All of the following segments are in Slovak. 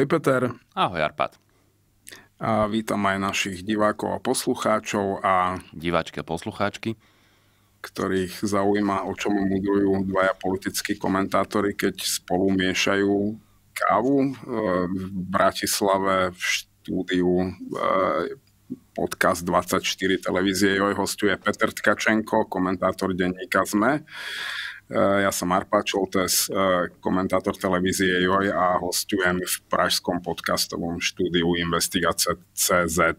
Ahoj Peter. Ahoj Arpad. A vítam aj našich divákov a poslucháčov a... Diváčky a poslucháčky. Ktorých zaujíma, o čom mudrujú dvaja politickí komentátori, keď spolu miešajú kávu e, v Bratislave v štúdiu e, podcast 24 televízie. Joj hostuje Peter Tkačenko, komentátor denníka ZME Eh, ja som Arpa Čoltes, eh, komentátor televízie Joj a hostujem v pražskom podcastovom štúdiu investigace. Cz. Eh,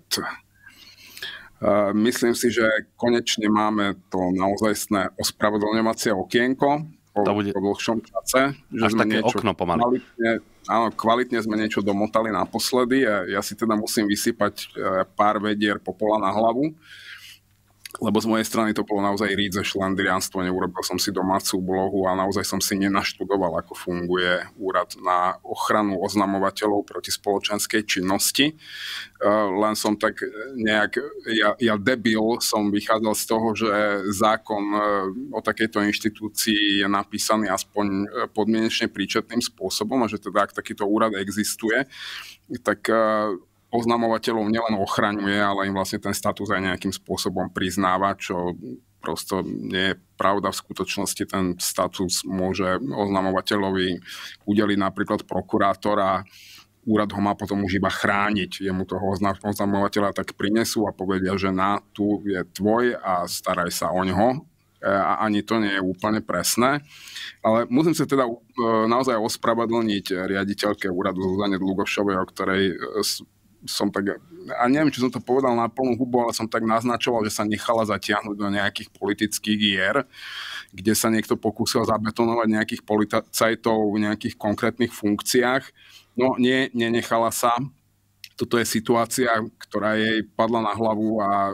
myslím si, že konečne máme to naozajstné ospravedlňovacie okienko po, to bude... po dlhšom čase. Že Až sme také niečo okno pomaly. Kvalitne, áno, kvalitne sme niečo domotali naposledy. Ja si teda musím vysypať pár vedier popola na hlavu lebo z mojej strany to bolo naozaj rídze šlandrianstvo, neurobil som si domácu blohu a naozaj som si nenaštudoval, ako funguje úrad na ochranu oznamovateľov proti spoločenskej činnosti. E, len som tak nejak, ja, ja debil som vychádzal z toho, že zákon e, o takejto inštitúcii je napísaný aspoň e, podmienečne príčetným spôsobom a že teda ak takýto úrad existuje, tak oznamovateľov nielen ochraňuje, ale im vlastne ten status aj nejakým spôsobom priznáva, čo prosto nie je pravda. V skutočnosti ten status môže oznamovateľovi udeliť napríklad prokurátora, úrad ho má potom už iba chrániť. Jemu toho oznamovateľa tak prinesú a povedia, že na, tu je tvoj a staraj sa o ňoho e, a ani to nie je úplne presné. Ale musím sa teda e, naozaj ospravedlniť riaditeľke úradu Zuzane Dlugošovej, o ktorej e, som tak, a neviem, či som to povedal na plnú hubu, ale som tak naznačoval, že sa nechala zatiahnuť do nejakých politických hier, kde sa niekto pokúsil zabetonovať nejakých policajtov v nejakých konkrétnych funkciách. No nie, nenechala sa. Toto je situácia, ktorá jej padla na hlavu a e,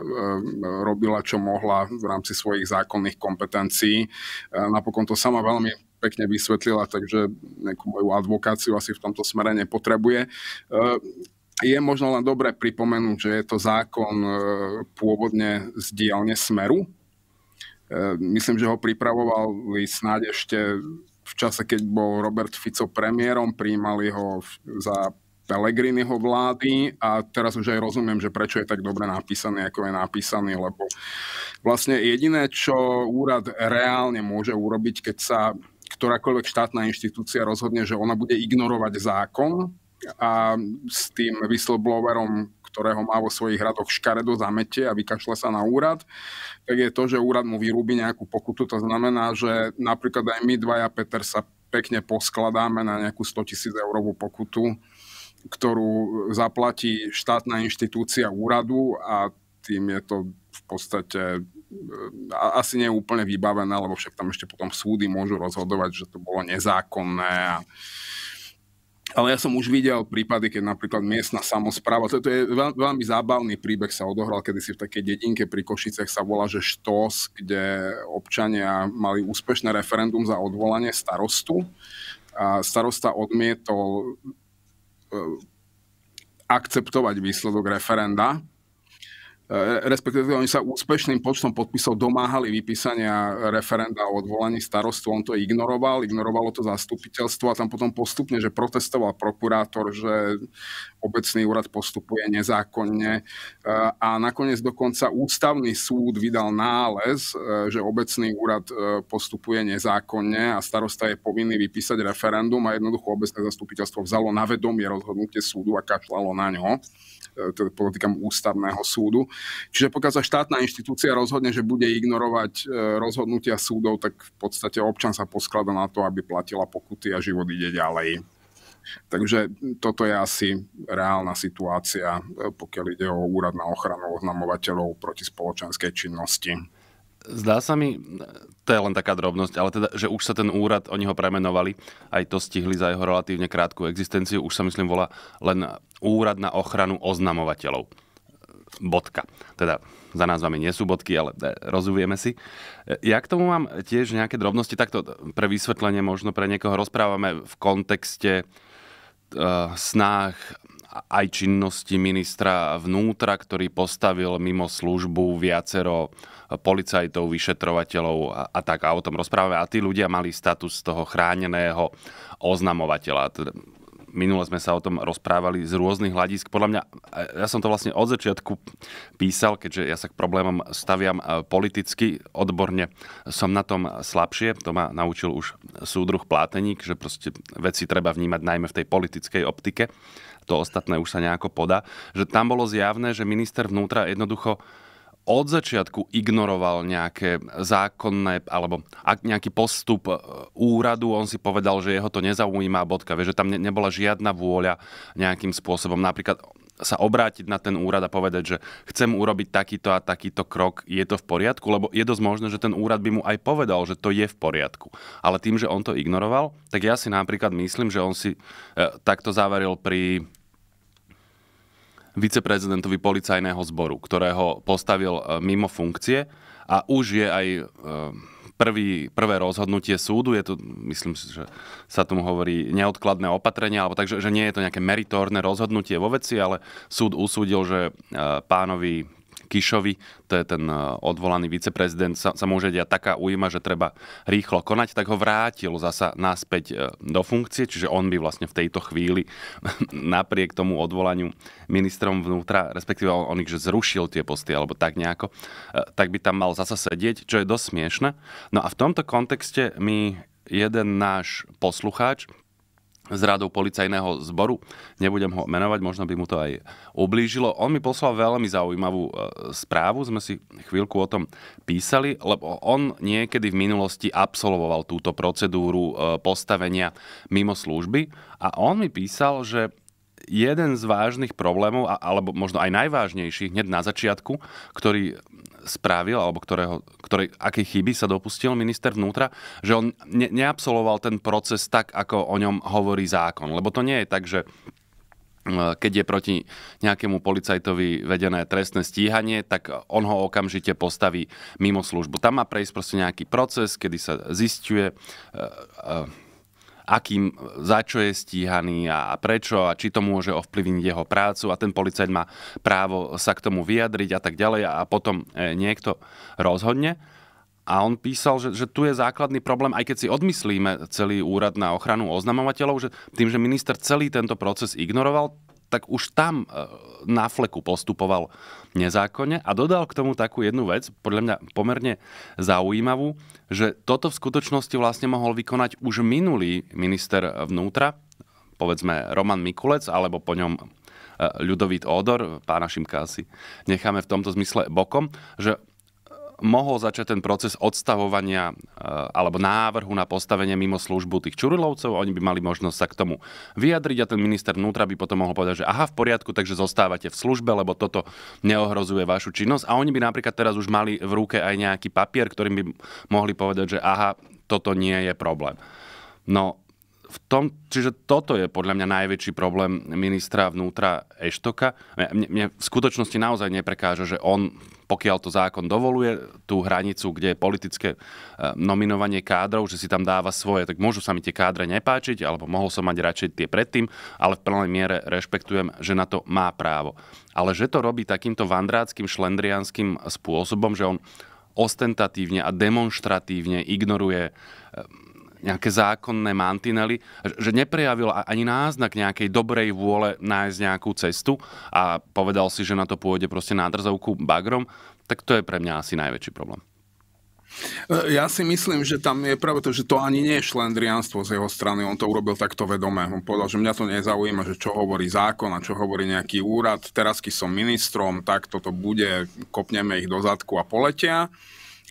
robila, čo mohla v rámci svojich zákonných kompetencií. E, napokon to sama veľmi pekne vysvetlila, takže nejakú moju advokáciu asi v tomto smere nepotrebuje. E, je možno len dobre pripomenúť, že je to zákon e, pôvodne z dielne Smeru. E, myslím, že ho pripravovali snáď ešte v čase, keď bol Robert Fico premiérom, prijímali ho za Pelegriniho vlády a teraz už aj rozumiem, že prečo je tak dobre napísaný, ako je napísaný, lebo vlastne jediné, čo úrad reálne môže urobiť, keď sa ktorákoľvek štátna inštitúcia rozhodne, že ona bude ignorovať zákon, a s tým whistleblowerom, ktorého má vo svojich radoch škaredo zamete a vykašle sa na úrad, tak je to, že úrad mu vyrúbi nejakú pokutu. To znamená, že napríklad aj my dvaja, Peter, sa pekne poskladáme na nejakú 100 tisíc eurovú pokutu, ktorú zaplatí štátna inštitúcia úradu a tým je to v podstate e, asi nie je úplne vybavené, lebo však tam ešte potom súdy môžu rozhodovať, že to bolo nezákonné a ale ja som už videl prípady, keď napríklad miestna samozpráva, toto je veľ, veľmi zábavný príbeh, sa odohral kedysi v takej dedinke pri Košicech, sa volá, že Štos, kde občania mali úspešné referendum za odvolanie starostu. A starosta odmietol e, akceptovať výsledok referenda, E, respektíve oni sa úspešným počtom podpisov domáhali vypísania referenda o odvolaní starostu, on to ignoroval, ignorovalo to zastupiteľstvo a tam potom postupne, že protestoval prokurátor, že obecný úrad postupuje nezákonne e, a nakoniec dokonca ústavný súd vydal nález, e, že obecný úrad postupuje nezákonne a starosta je povinný vypísať referendum a jednoducho obecné zastupiteľstvo vzalo na vedomie rozhodnutie súdu a kašlalo na ňo teda politikám ústavného súdu. Čiže pokiaľ sa štátna inštitúcia rozhodne, že bude ignorovať e, rozhodnutia súdov, tak v podstate občan sa posklada na to, aby platila pokuty a život ide ďalej. Takže toto je asi reálna situácia, e, pokiaľ ide o úrad na ochranu oznamovateľov proti spoločenskej činnosti zdá sa mi, to je len taká drobnosť, ale teda, že už sa ten úrad, oni ho premenovali, aj to stihli za jeho relatívne krátku existenciu, už sa myslím volá len Úrad na ochranu oznamovateľov. Bodka. Teda za názvami nie sú bodky, ale e, rozumieme si. E, ja k tomu mám tiež nejaké drobnosti, takto pre vysvetlenie možno pre niekoho rozprávame v kontexte e, snách aj činnosti ministra vnútra, ktorý postavil mimo službu viacero eh, policajtov, vyšetrovateľov a, a tak a o tom rozprávame. A tí ľudia mali status toho chráneného oznamovateľa. Teda minule sme sa o tom rozprávali z rôznych hľadisk. Podľa mňa, eh, ja som to vlastne od začiatku písal, keďže ja sa k problémom staviam eh, politicky, odborne som na tom slabšie. To ma naučil už súdruh Pláteník, že proste veci treba vnímať najmä v tej politickej optike to ostatné už sa nejako poda, že tam bolo zjavné, že minister vnútra jednoducho od začiatku ignoroval nejaké zákonné alebo nejaký postup e, úradu, on si povedal, že jeho to nezaujíma bodka, vie, že tam nebola žiadna vôľa nejakým spôsobom. Napríklad sa obrátiť na ten úrad a povedať, že chcem urobiť takýto a takýto krok, je to v poriadku, lebo je dosť možné, že ten úrad by mu aj povedal, že to je v poriadku. Ale tým, že on to ignoroval, tak ja si napríklad myslím, že on si e, takto zaveril pri viceprezidentovi policajného zboru, ktorého postavil e, mimo funkcie a už je aj e, prvý, prvé rozhodnutie súdu, je to, myslím si, že sa tomu hovorí neodkladné opatrenie, alebo takže, že nie je to nejaké meritórne rozhodnutie vo veci, ale súd usúdil, že e, pánovi Kišovi, to je ten eh, odvolaný viceprezident, sa, sa môže diať taká újma, že treba rýchlo konať, tak ho vrátil zasa naspäť eh, do funkcie, čiže on by vlastne v tejto chvíli napriek tomu odvolaniu ministrom vnútra, respektíve on, on ich že zrušil tie posty alebo tak nejako, eh, tak by tam mal zasa sedieť, čo je dosť smiešne. No a v tomto kontexte mi jeden náš poslucháč, z radou policajného zboru. Nebudem ho menovať, možno by mu to aj ublížilo. On mi poslal veľmi zaujímavú e, správu, sme si chvíľku o tom písali, lebo on niekedy v minulosti absolvoval túto procedúru e, postavenia mimo služby a on mi písal, že jeden z vážnych problémov, alebo možno aj najvážnejší hneď na začiatku, ktorý spravil, alebo ktorého, ktorej, akej chyby sa dopustil minister vnútra, že on ne, neabsoloval ten proces tak, ako o ňom hovorí zákon. Lebo to nie je tak, že e, keď je proti nejakému policajtovi vedené trestné stíhanie, tak on ho okamžite postaví mimo službu. Tam má prejsť proste nejaký proces, kedy sa zistuje, e, e, akým, za čo je stíhaný a prečo a či to môže ovplyvniť jeho prácu a ten policajt má právo sa k tomu vyjadriť a tak ďalej a potom e, niekto rozhodne. A on písal, že, že tu je základný problém, aj keď si odmyslíme celý úrad na ochranu oznamovateľov, že tým, že minister celý tento proces ignoroval, tak už tam e, na fleku postupoval nezákonne a dodal k tomu takú jednu vec, podľa mňa pomerne zaujímavú, že toto v skutočnosti vlastne mohol vykonať už minulý minister vnútra, povedzme Roman Mikulec, alebo po ňom e, ľudovít Ódor, pána Šimka asi necháme v tomto zmysle bokom, že mohol začať ten proces odstavovania e, alebo návrhu na postavenie mimo službu tých Čurilovcov. Oni by mali možnosť sa k tomu vyjadriť a ten minister vnútra by potom mohol povedať, že aha, v poriadku, takže zostávate v službe, lebo toto neohrozuje vašu činnosť. A oni by napríklad teraz už mali v ruke aj nejaký papier, ktorým by mohli povedať, že aha, toto nie je problém. No v tom, čiže toto je podľa mňa najväčší problém ministra vnútra Eštoka. Mne, mne v skutočnosti naozaj neprekáže, že on, pokiaľ to zákon dovoluje, tú hranicu, kde je politické e, nominovanie kádrov, že si tam dáva svoje, tak môžu sa mi tie kádre nepáčiť, alebo mohol som mať radšej tie predtým, ale v plnej miere rešpektujem, že na to má právo. Ale že to robí takýmto vandráckým, šlendrianským spôsobom, že on ostentatívne a demonstratívne ignoruje e, nejaké zákonné mantinely, že neprejavil ani náznak nejakej dobrej vôle nájsť nejakú cestu a povedal si, že na to pôjde proste nádrzovku bagrom, tak to je pre mňa asi najväčší problém. E, ja si myslím, že tam je práve to, že to ani nie je šlendrianstvo z jeho strany. On to urobil takto vedomé. On povedal, že mňa to nezaujíma, že čo hovorí zákon a čo hovorí nejaký úrad. Teraz, keď som ministrom, tak toto bude, kopneme ich do zadku a poletia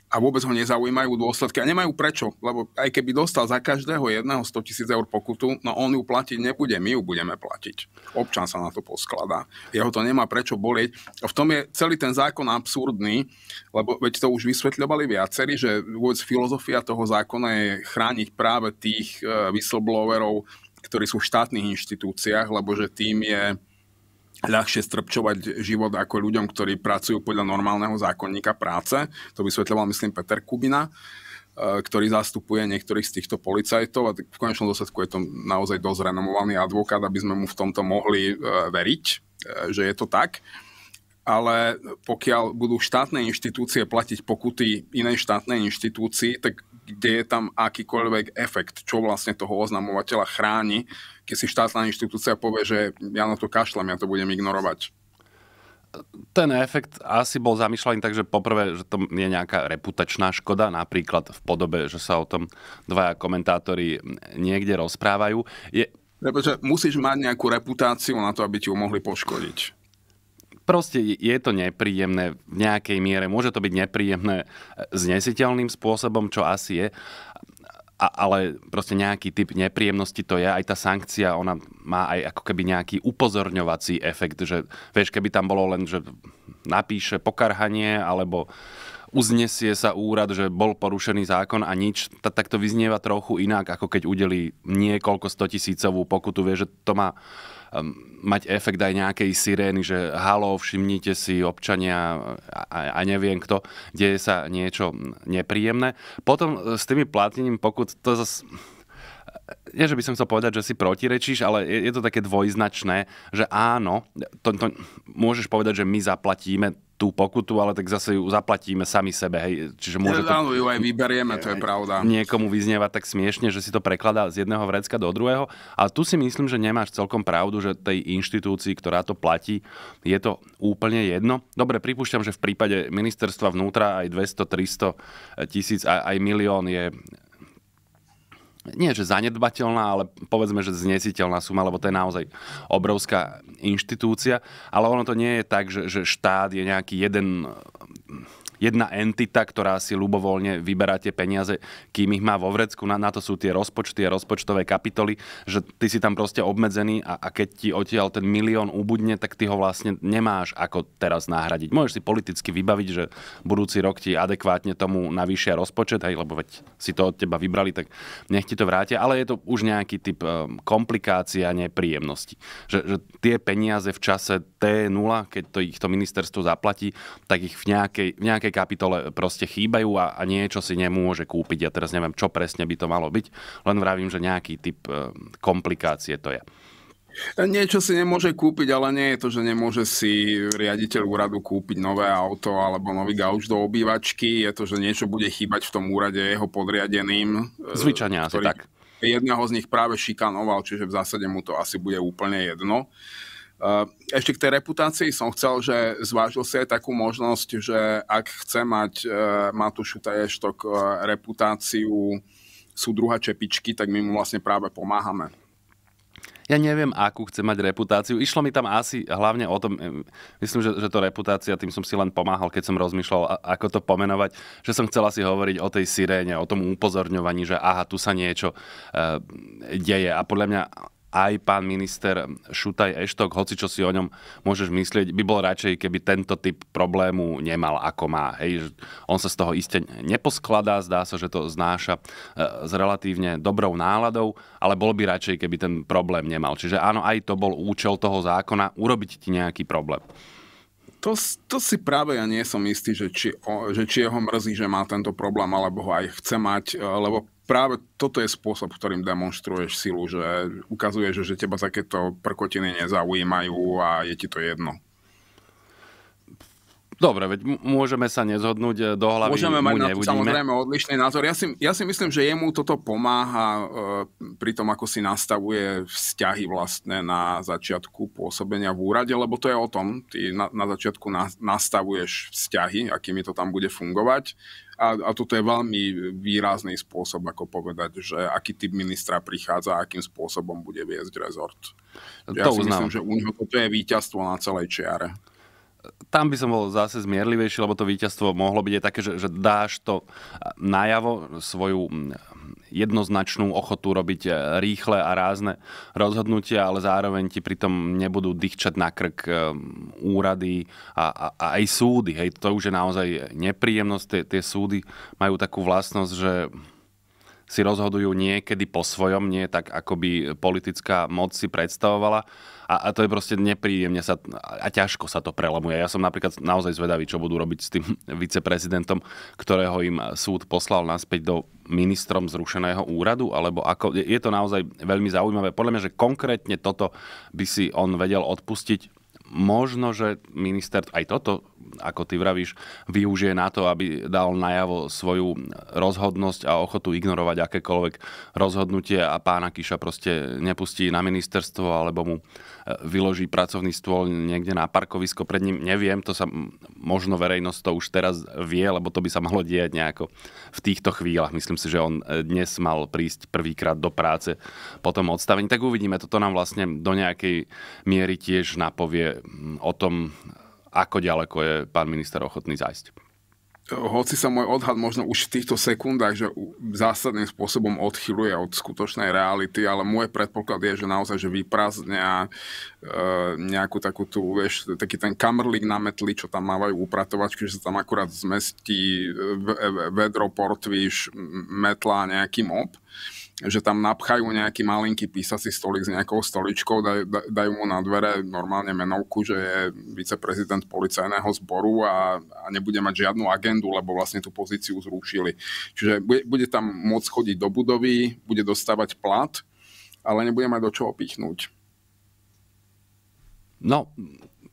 a vôbec ho nezaujímajú dôsledky a nemajú prečo, lebo aj keby dostal za každého jedného 100 tisíc eur pokutu, no on ju platiť nebude, my ju budeme platiť. Občan sa na to poskladá. Jeho to nemá prečo bolieť. V tom je celý ten zákon absurdný, lebo veď to už vysvetľovali viacerí, že vôbec filozofia toho zákona je chrániť práve tých eh, whistleblowerov, ktorí sú v štátnych inštitúciách, lebo že tým je ľahšie strpčovať život ako ľuďom, ktorí pracujú podľa normálneho zákonníka práce. To vysvetľoval, myslím, Peter Kubina, e, ktorý zastupuje niektorých z týchto policajtov a v konečnom dôsledku je to naozaj dosť renomovaný advokát, aby sme mu v tomto mohli e, veriť, e, že je to tak. Ale pokiaľ budú štátne inštitúcie platiť pokuty inej štátnej inštitúcii, tak kde je tam akýkoľvek efekt, čo vlastne toho oznamovateľa chráni, keď si štátna inštitúcia povie, že ja na to kašlem, ja to budem ignorovať. Ten efekt asi bol zamýšľaný tak, že poprvé, že to je nejaká reputačná škoda, napríklad v podobe, že sa o tom dvaja komentátori niekde rozprávajú. Je... Pretože musíš mať nejakú reputáciu na to, aby ti ju mohli poškodiť proste je to nepríjemné v nejakej miere. Môže to byť nepríjemné e, znesiteľným spôsobom, čo asi je a, ale proste nejaký typ nepríjemnosti to je, aj tá sankcia, ona má aj ako keby nejaký upozorňovací efekt, že vieš, keby tam bolo len, že napíše pokarhanie, alebo uznesie sa úrad, že bol porušený zákon a nič, tak to vyznieva trochu inak, ako keď udeli niekoľko stotisícovú pokutu, vieš, že to má Ehm, mať efekt aj nejakej sirény, že halo, všimnite si občania a, a neviem kto, deje sa niečo nepríjemné. Potom e, s tými platením pokut, to zase nie, že by som chcel povedať, že si protirečíš, ale je, je to také dvojznačné, že áno, to, to, môžeš povedať, že my zaplatíme tú pokutu, ale tak zase ju zaplatíme sami sebe. Hej. Čiže môže to, Ja, ju aj vyberieme, to je pravda. Niekomu vyznieva tak smiešne, že si to prekladá z jedného vrecka do druhého. A tu si myslím, že nemáš celkom pravdu, že tej inštitúcii, ktorá to platí, je to úplne jedno. Dobre, pripúšťam, že v prípade ministerstva vnútra aj 200, 300 tisíc, aj, aj milión je nie že zanedbateľná, ale povedzme, že znesiteľná suma, lebo to je naozaj obrovská inštitúcia. Ale ono to nie je tak, že, že štát je nejaký jeden jedna entita, ktorá si ľubovoľne vyberá tie peniaze, kým ich má vo vrecku. Na, na to sú tie rozpočty a rozpočtové kapitoly, že ty si tam proste obmedzený a, a keď ti odtiaľ ten milión ubudne, tak ty ho vlastne nemáš ako teraz nahradiť. Môžeš si politicky vybaviť, že budúci rok ti adekvátne tomu navýšia rozpočet, hej, lebo veď si to od teba vybrali, tak nech ti to vrátia, ale je to už nejaký typ eh, komplikácia nepríjemnosti. Že, že tie peniaze v čase T0, keď to ich to ministerstvo zaplatí, tak ich v nejakej, v nejakej nejakej kapitole proste chýbajú a, a niečo si nemôže kúpiť. Ja teraz neviem, čo presne by to malo byť, len vravím, že nejaký typ e, komplikácie to je. Niečo si nemôže kúpiť, ale nie je to, že nemôže si riaditeľ úradu kúpiť nové auto alebo nový gauč do obývačky. Je to, že niečo bude chýbať v tom úrade jeho podriadeným. E, Zvyčajne asi tak. Jedného z nich práve šikanoval, čiže v zásade mu to asi bude úplne jedno. Uh, Eh, ešte k tej reputácii som chcel, že zvážil si aj takú možnosť, že ak chce mať eh, Matúšu Taještok eh, reputáciu sú druhá čepičky, tak my mu vlastne práve pomáhame. Ja neviem, akú chce mať reputáciu. Išlo mi tam asi hlavne o tom, myslím, že, že to reputácia, tým som si len pomáhal, keď som rozmýšľal, ako to pomenovať, že som chcel asi hovoriť o tej siréne, o tom upozorňovaní, že aha, tu sa niečo e, deje. A podľa mňa aj pán minister Šutaj Eštok, hoci čo si o ňom môžeš myslieť, by bol radšej, keby tento typ problému nemal, ako má. Hej, on sa z toho iste neposkladá, zdá sa, že to znáša e, s relatívne dobrou náladou, ale bol by radšej, keby ten problém nemal. Čiže áno, aj to bol účel toho zákona, urobiť ti nejaký problém. To, to si práve ja nie som istý, že či, o, že či jeho mrzí, že má tento problém, alebo ho aj chce mať, e, lebo práve toto je spôsob, ktorým demonstruješ silu, že ukazuješ, že teba takéto prkotiny nezaujímajú a je ti to jedno. Dobre, veď môžeme sa nezhodnúť eh, do hlavy. Môžeme mať na to samozrejme odlišný názor. Ja si, ja si myslím, že jemu toto pomáha e, pri tom, ako si nastavuje vzťahy vlastne na začiatku pôsobenia v úrade, lebo to je o tom, ty na, na začiatku na, nastavuješ vzťahy, akými to tam bude fungovať a, a toto je veľmi výrazný spôsob, ako povedať, že aký typ ministra prichádza a akým spôsobom bude viesť rezort. To ja to si uznám. myslím, že u neho toto je víťazstvo na celej čiare tam by som bol zase zmierlivejší, lebo to víťazstvo mohlo byť aj také, že, že dáš to najavo svoju jednoznačnú ochotu robiť e, rýchle a rázne rozhodnutia, ale zároveň ti pritom nebudú dýchčať na krk e, úrady a, a, a aj súdy. Hej, to už je naozaj nepríjemnosť. Tie, tie súdy majú takú vlastnosť, že si rozhodujú niekedy po svojom, nie tak, ako by politická moc si predstavovala a, a to je proste nepríjemne sa, a ťažko sa to prelamuje. Ja som napríklad naozaj zvedavý, čo budú robiť s tým viceprezidentom, ktorého im súd poslal naspäť do ministrom zrušeného úradu, alebo ako, je to naozaj veľmi zaujímavé. Podľa mňa, že konkrétne toto by si on vedel odpustiť. Možno, že minister aj toto ako ty vravíš, využije na to, aby dal najavo svoju rozhodnosť a ochotu ignorovať akékoľvek rozhodnutie a pána Kiša proste nepustí na ministerstvo alebo mu e, vyloží pracovný stôl niekde na parkovisko pred ním. Neviem, to sa možno verejnosť to už teraz vie, lebo to by sa mohlo diať nejako v týchto chvíľach. Myslím si, že on e, dnes mal prísť prvýkrát do práce po tom odstavení. Tak uvidíme, toto nám vlastne do nejakej miery tiež napovie o tom, ako ďaleko je pán minister ochotný zajsť? Hoci sa môj odhad možno už v týchto sekundách, že zásadným spôsobom odchyluje od skutočnej reality, ale môj predpoklad je, že naozaj, že vyprázdnia e, nejakú takú tú, vieš, taký ten kamrlík na metli, čo tam mávajú upratovačky, že sa tam akurát zmestí e- vedro, portvíš, metla nejaký mop že tam napchajú nejaký malinký písací stolik s nejakou stoličkou, daj, dajú mu na dvere normálne menovku, že je viceprezident policajného zboru a, a nebude mať žiadnu agendu, lebo vlastne tú pozíciu zrušili. Čiže bude, bude tam môcť chodiť do budovy, bude dostávať plat, ale nebude mať do čoho pichnúť. No,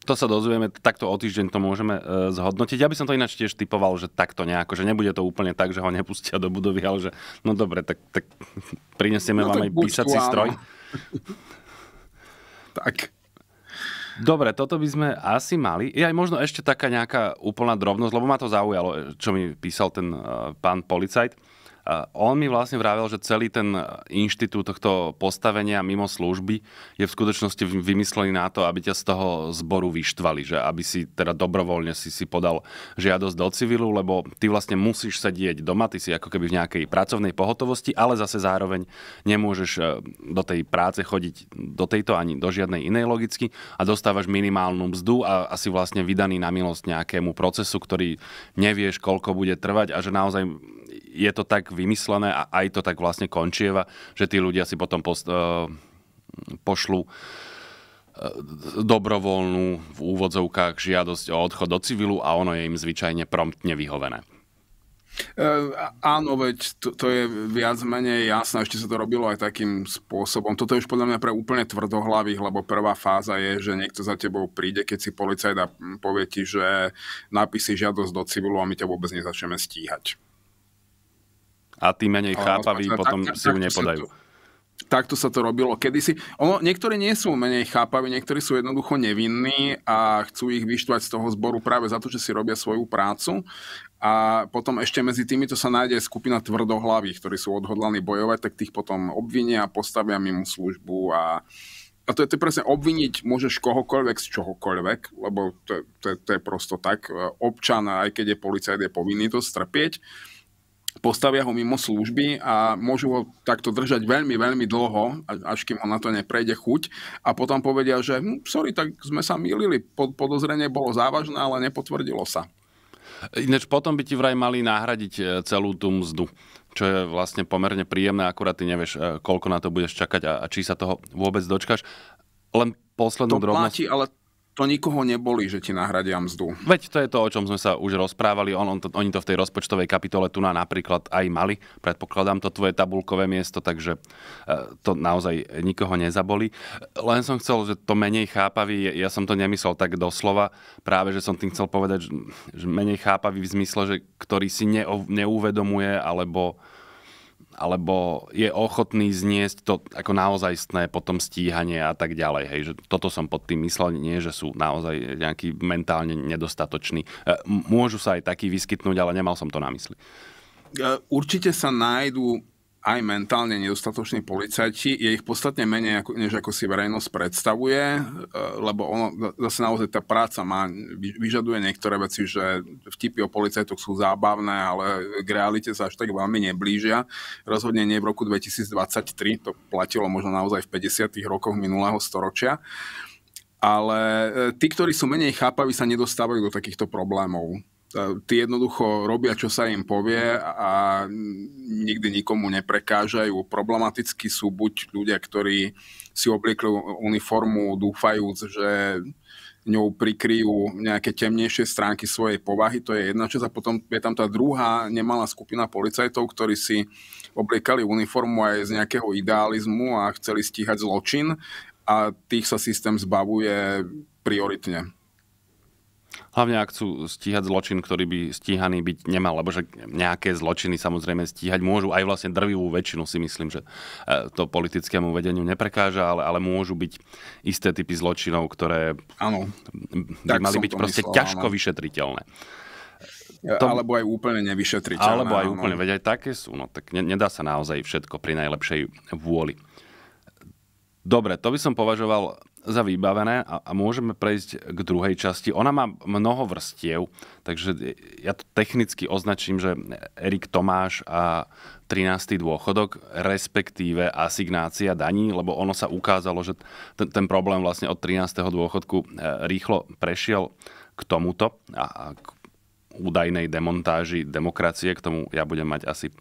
to sa dozvieme, takto o týždeň to môžeme e, zhodnotiť. Ja by som to ináč tiež typoval, že takto nejako, že nebude to úplne tak, že ho nepustia do budovy, ale že no dobre, tak, tak prinesieme no, vám tak aj písací áno. stroj. tak. Dobre, toto by sme asi mali. Je aj možno ešte taká nejaká úplná drobnosť, lebo ma to zaujalo, čo mi písal ten uh, pán policajt. Uh, on mi vlastne vravel, že celý ten e, inštitút tohto postavenia mimo služby je v skutočnosti vymyslený na to, aby ťa z toho zboru vyštvali, že aby si teda dobrovoľne si, si podal žiadosť do civilu, lebo ty vlastne musíš sedieť doma, ty si ako keby v nejakej pracovnej pohotovosti, ale zase zároveň nemôžeš e, do tej práce chodiť do tejto ani do žiadnej inej logicky a dostávaš minimálnu mzdu a asi vlastne vydaný na milosť nejakému procesu, ktorý nevieš, koľko bude trvať a že naozaj je to tak vymyslené a aj to tak vlastne končieva, že tí ľudia si potom post, eh, pošlu eh, dobrovoľnú v úvodzovkách žiadosť o odchod do civilu a ono je im zvyčajne promptne vyhovené. E, áno, veď to, to je viac menej jasné, ešte sa to robilo aj takým spôsobom. Toto je už podľa mňa pre úplne tvrdohlavých, lebo prvá fáza je, že niekto za tebou príde, keď si policajt a hm, povie ti, že napísi žiadosť do civilu a my ťa vôbec nezačneme stíhať a tí menej no, chápaví a, potom tak, si ju nepodajú. takto sa to robilo kedysi. Ono, niektorí nie sú menej chápaví, niektorí sú jednoducho nevinní a chcú ich vyštvať z toho zboru práve za to, že si robia svoju prácu. A potom ešte medzi týmito sa nájde skupina tvrdohlavých, ktorí sú odhodlaní bojovať, tak tých potom obvinia a postavia mimo službu a a to je, to presne, obviniť môžeš kohokoľvek z čohokoľvek, lebo to, to, to je prosto tak. Občan, aj keď je policajt, je povinný to strpieť postavia ho mimo služby a môžu ho takto držať veľmi, veľmi dlho, až kým ho na to neprejde chuť. A potom povedia, že hm, sorry, tak sme sa mýlili, podozrenie bolo závažné, ale nepotvrdilo sa. Ináč potom by ti vraj mali nahradiť e, celú tú mzdu, čo je vlastne pomerne príjemné, akurát ty nevieš, e, koľko na to budeš čakať a, a či sa toho vôbec dočkáš. Len poslednú to drobnosť. Platí, ale to nikoho neboli, že ti nahradia mzdu. Veď to je to, o čom sme sa už rozprávali. On, on to, oni to v tej rozpočtovej kapitole tu na napríklad aj mali. Predpokladám to tvoje tabulkové miesto, takže e, to naozaj nikoho nezaboli. Len som chcel, že to menej chápavý, ja som to nemyslel tak doslova, práve že som tým chcel povedať, že menej chápavý v zmysle, že ktorý si neuvedomuje alebo alebo je ochotný zniesť to ako naozajstné potom stíhanie a tak ďalej. Hej, že toto som pod tým myslel, nie, že sú naozaj nejaký mentálne nedostatoční. E, môžu sa aj takí vyskytnúť, ale nemal som to na mysli. E, určite sa nájdú aj mentálne nedostatoční policajti, je ich podstatne menej, ako, než ako si verejnosť predstavuje, e, lebo ono, zase naozaj tá práca má, vyžaduje niektoré veci, že vtipy o policajtoch sú zábavné, ale k realite sa až tak veľmi neblížia. Rozhodne nie v roku 2023, to platilo možno naozaj v 50. rokoch minulého storočia ale e, tí, ktorí sú menej chápaví, sa nedostávajú do takýchto problémov tí jednoducho robia, čo sa im povie a nikdy nikomu neprekážajú. Problematicky sú buď ľudia, ktorí si obliekli uniformu dúfajúc, že ňou prikryjú nejaké temnejšie stránky svojej povahy, to je jedna časť. A potom je tam tá druhá nemalá skupina policajtov, ktorí si obliekali uniformu aj z nejakého idealizmu a chceli stíhať zločin a tých sa systém zbavuje prioritne. Hlavne ak chcú stíhať zločin, ktorý by stíhaný byť nemal, lebo že nejaké zločiny samozrejme stíhať môžu, aj vlastne drvivú väčšinu si myslím, že e, to politickému vedeniu neprekáža, ale, ale môžu byť isté typy zločinov, ktoré ano, by mali byť proste myslel, ťažko áno. vyšetriteľné. E, to... Alebo aj úplne nevyšetriteľné. Alebo aj úplne, veď aj také sú, no tak ne, nedá sa naozaj všetko pri najlepšej vôli. Dobre, to by som považoval za vybavené a, a môžeme prejsť k druhej časti. Ona má mnoho vrstiev, takže ja to technicky označím, že Erik Tomáš a 13. dôchodok, respektíve asignácia daní, lebo ono sa ukázalo, že ten, ten problém vlastne od 13. dôchodku e, rýchlo prešiel k tomuto a k údajnej demontáži demokracie. K tomu ja budem mať asi e,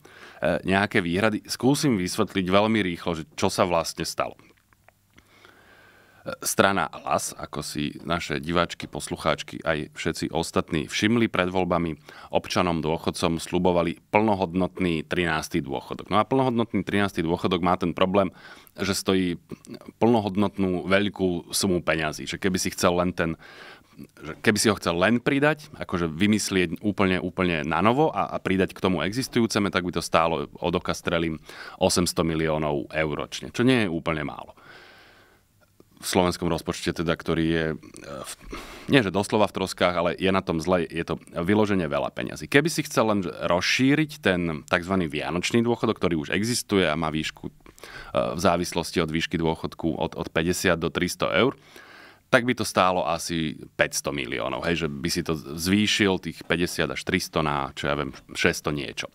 nejaké výhrady. Skúsim vysvetliť veľmi rýchlo, že čo sa vlastne stalo. Strana las, ako si naše diváčky, poslucháčky aj všetci ostatní všimli pred voľbami, občanom dôchodcom slubovali plnohodnotný 13. dôchodok. No a plnohodnotný 13. dôchodok má ten problém, že stojí plnohodnotnú veľkú sumu peňazí. Že keby si chcel len ten keby si ho chcel len pridať, akože vymyslieť úplne, úplne na novo a, a pridať k tomu existujúceme, tak by to stálo od oka strelím 800 miliónov eur ročne, čo nie je úplne málo v slovenskom rozpočte, teda, ktorý je, eh, v, nie že doslova v troskách, ale je na tom zle, je to vyloženie veľa peňazí. Keby si chcel len rozšíriť ten tzv. vianočný dôchodok, ktorý už existuje a má výšku eh, v závislosti od výšky dôchodku od, od 50 do 300 eur, tak by to stálo asi 500 miliónov. Hej, že by si to zvýšil tých 50 až 300 na, čo ja viem, 600 niečo.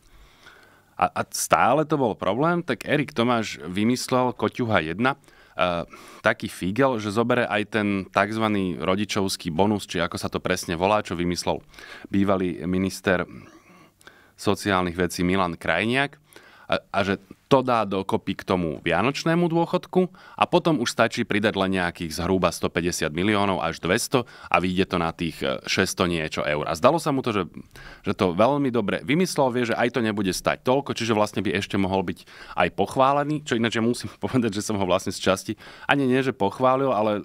A, a stále to bol problém, tak Erik Tomáš vymyslel Koťuha 1, Eh, taký figel, že zobere aj ten tzv. rodičovský bonus, či ako sa to presne volá, čo vymyslel bývalý minister sociálnych vecí Milan Krajniak a, a že to dá dokopy k tomu vianočnému dôchodku a potom už stačí pridať len nejakých zhruba 150 miliónov až 200 a vyjde to na tých 600 e, niečo eur. A zdalo sa mu to, že, že to veľmi dobre vymyslel, vie, že aj to nebude stať toľko, čiže vlastne by ešte mohol byť aj pochválený, čo ináč ja musím povedať, že som ho vlastne z časti ani nie, že pochválil, ale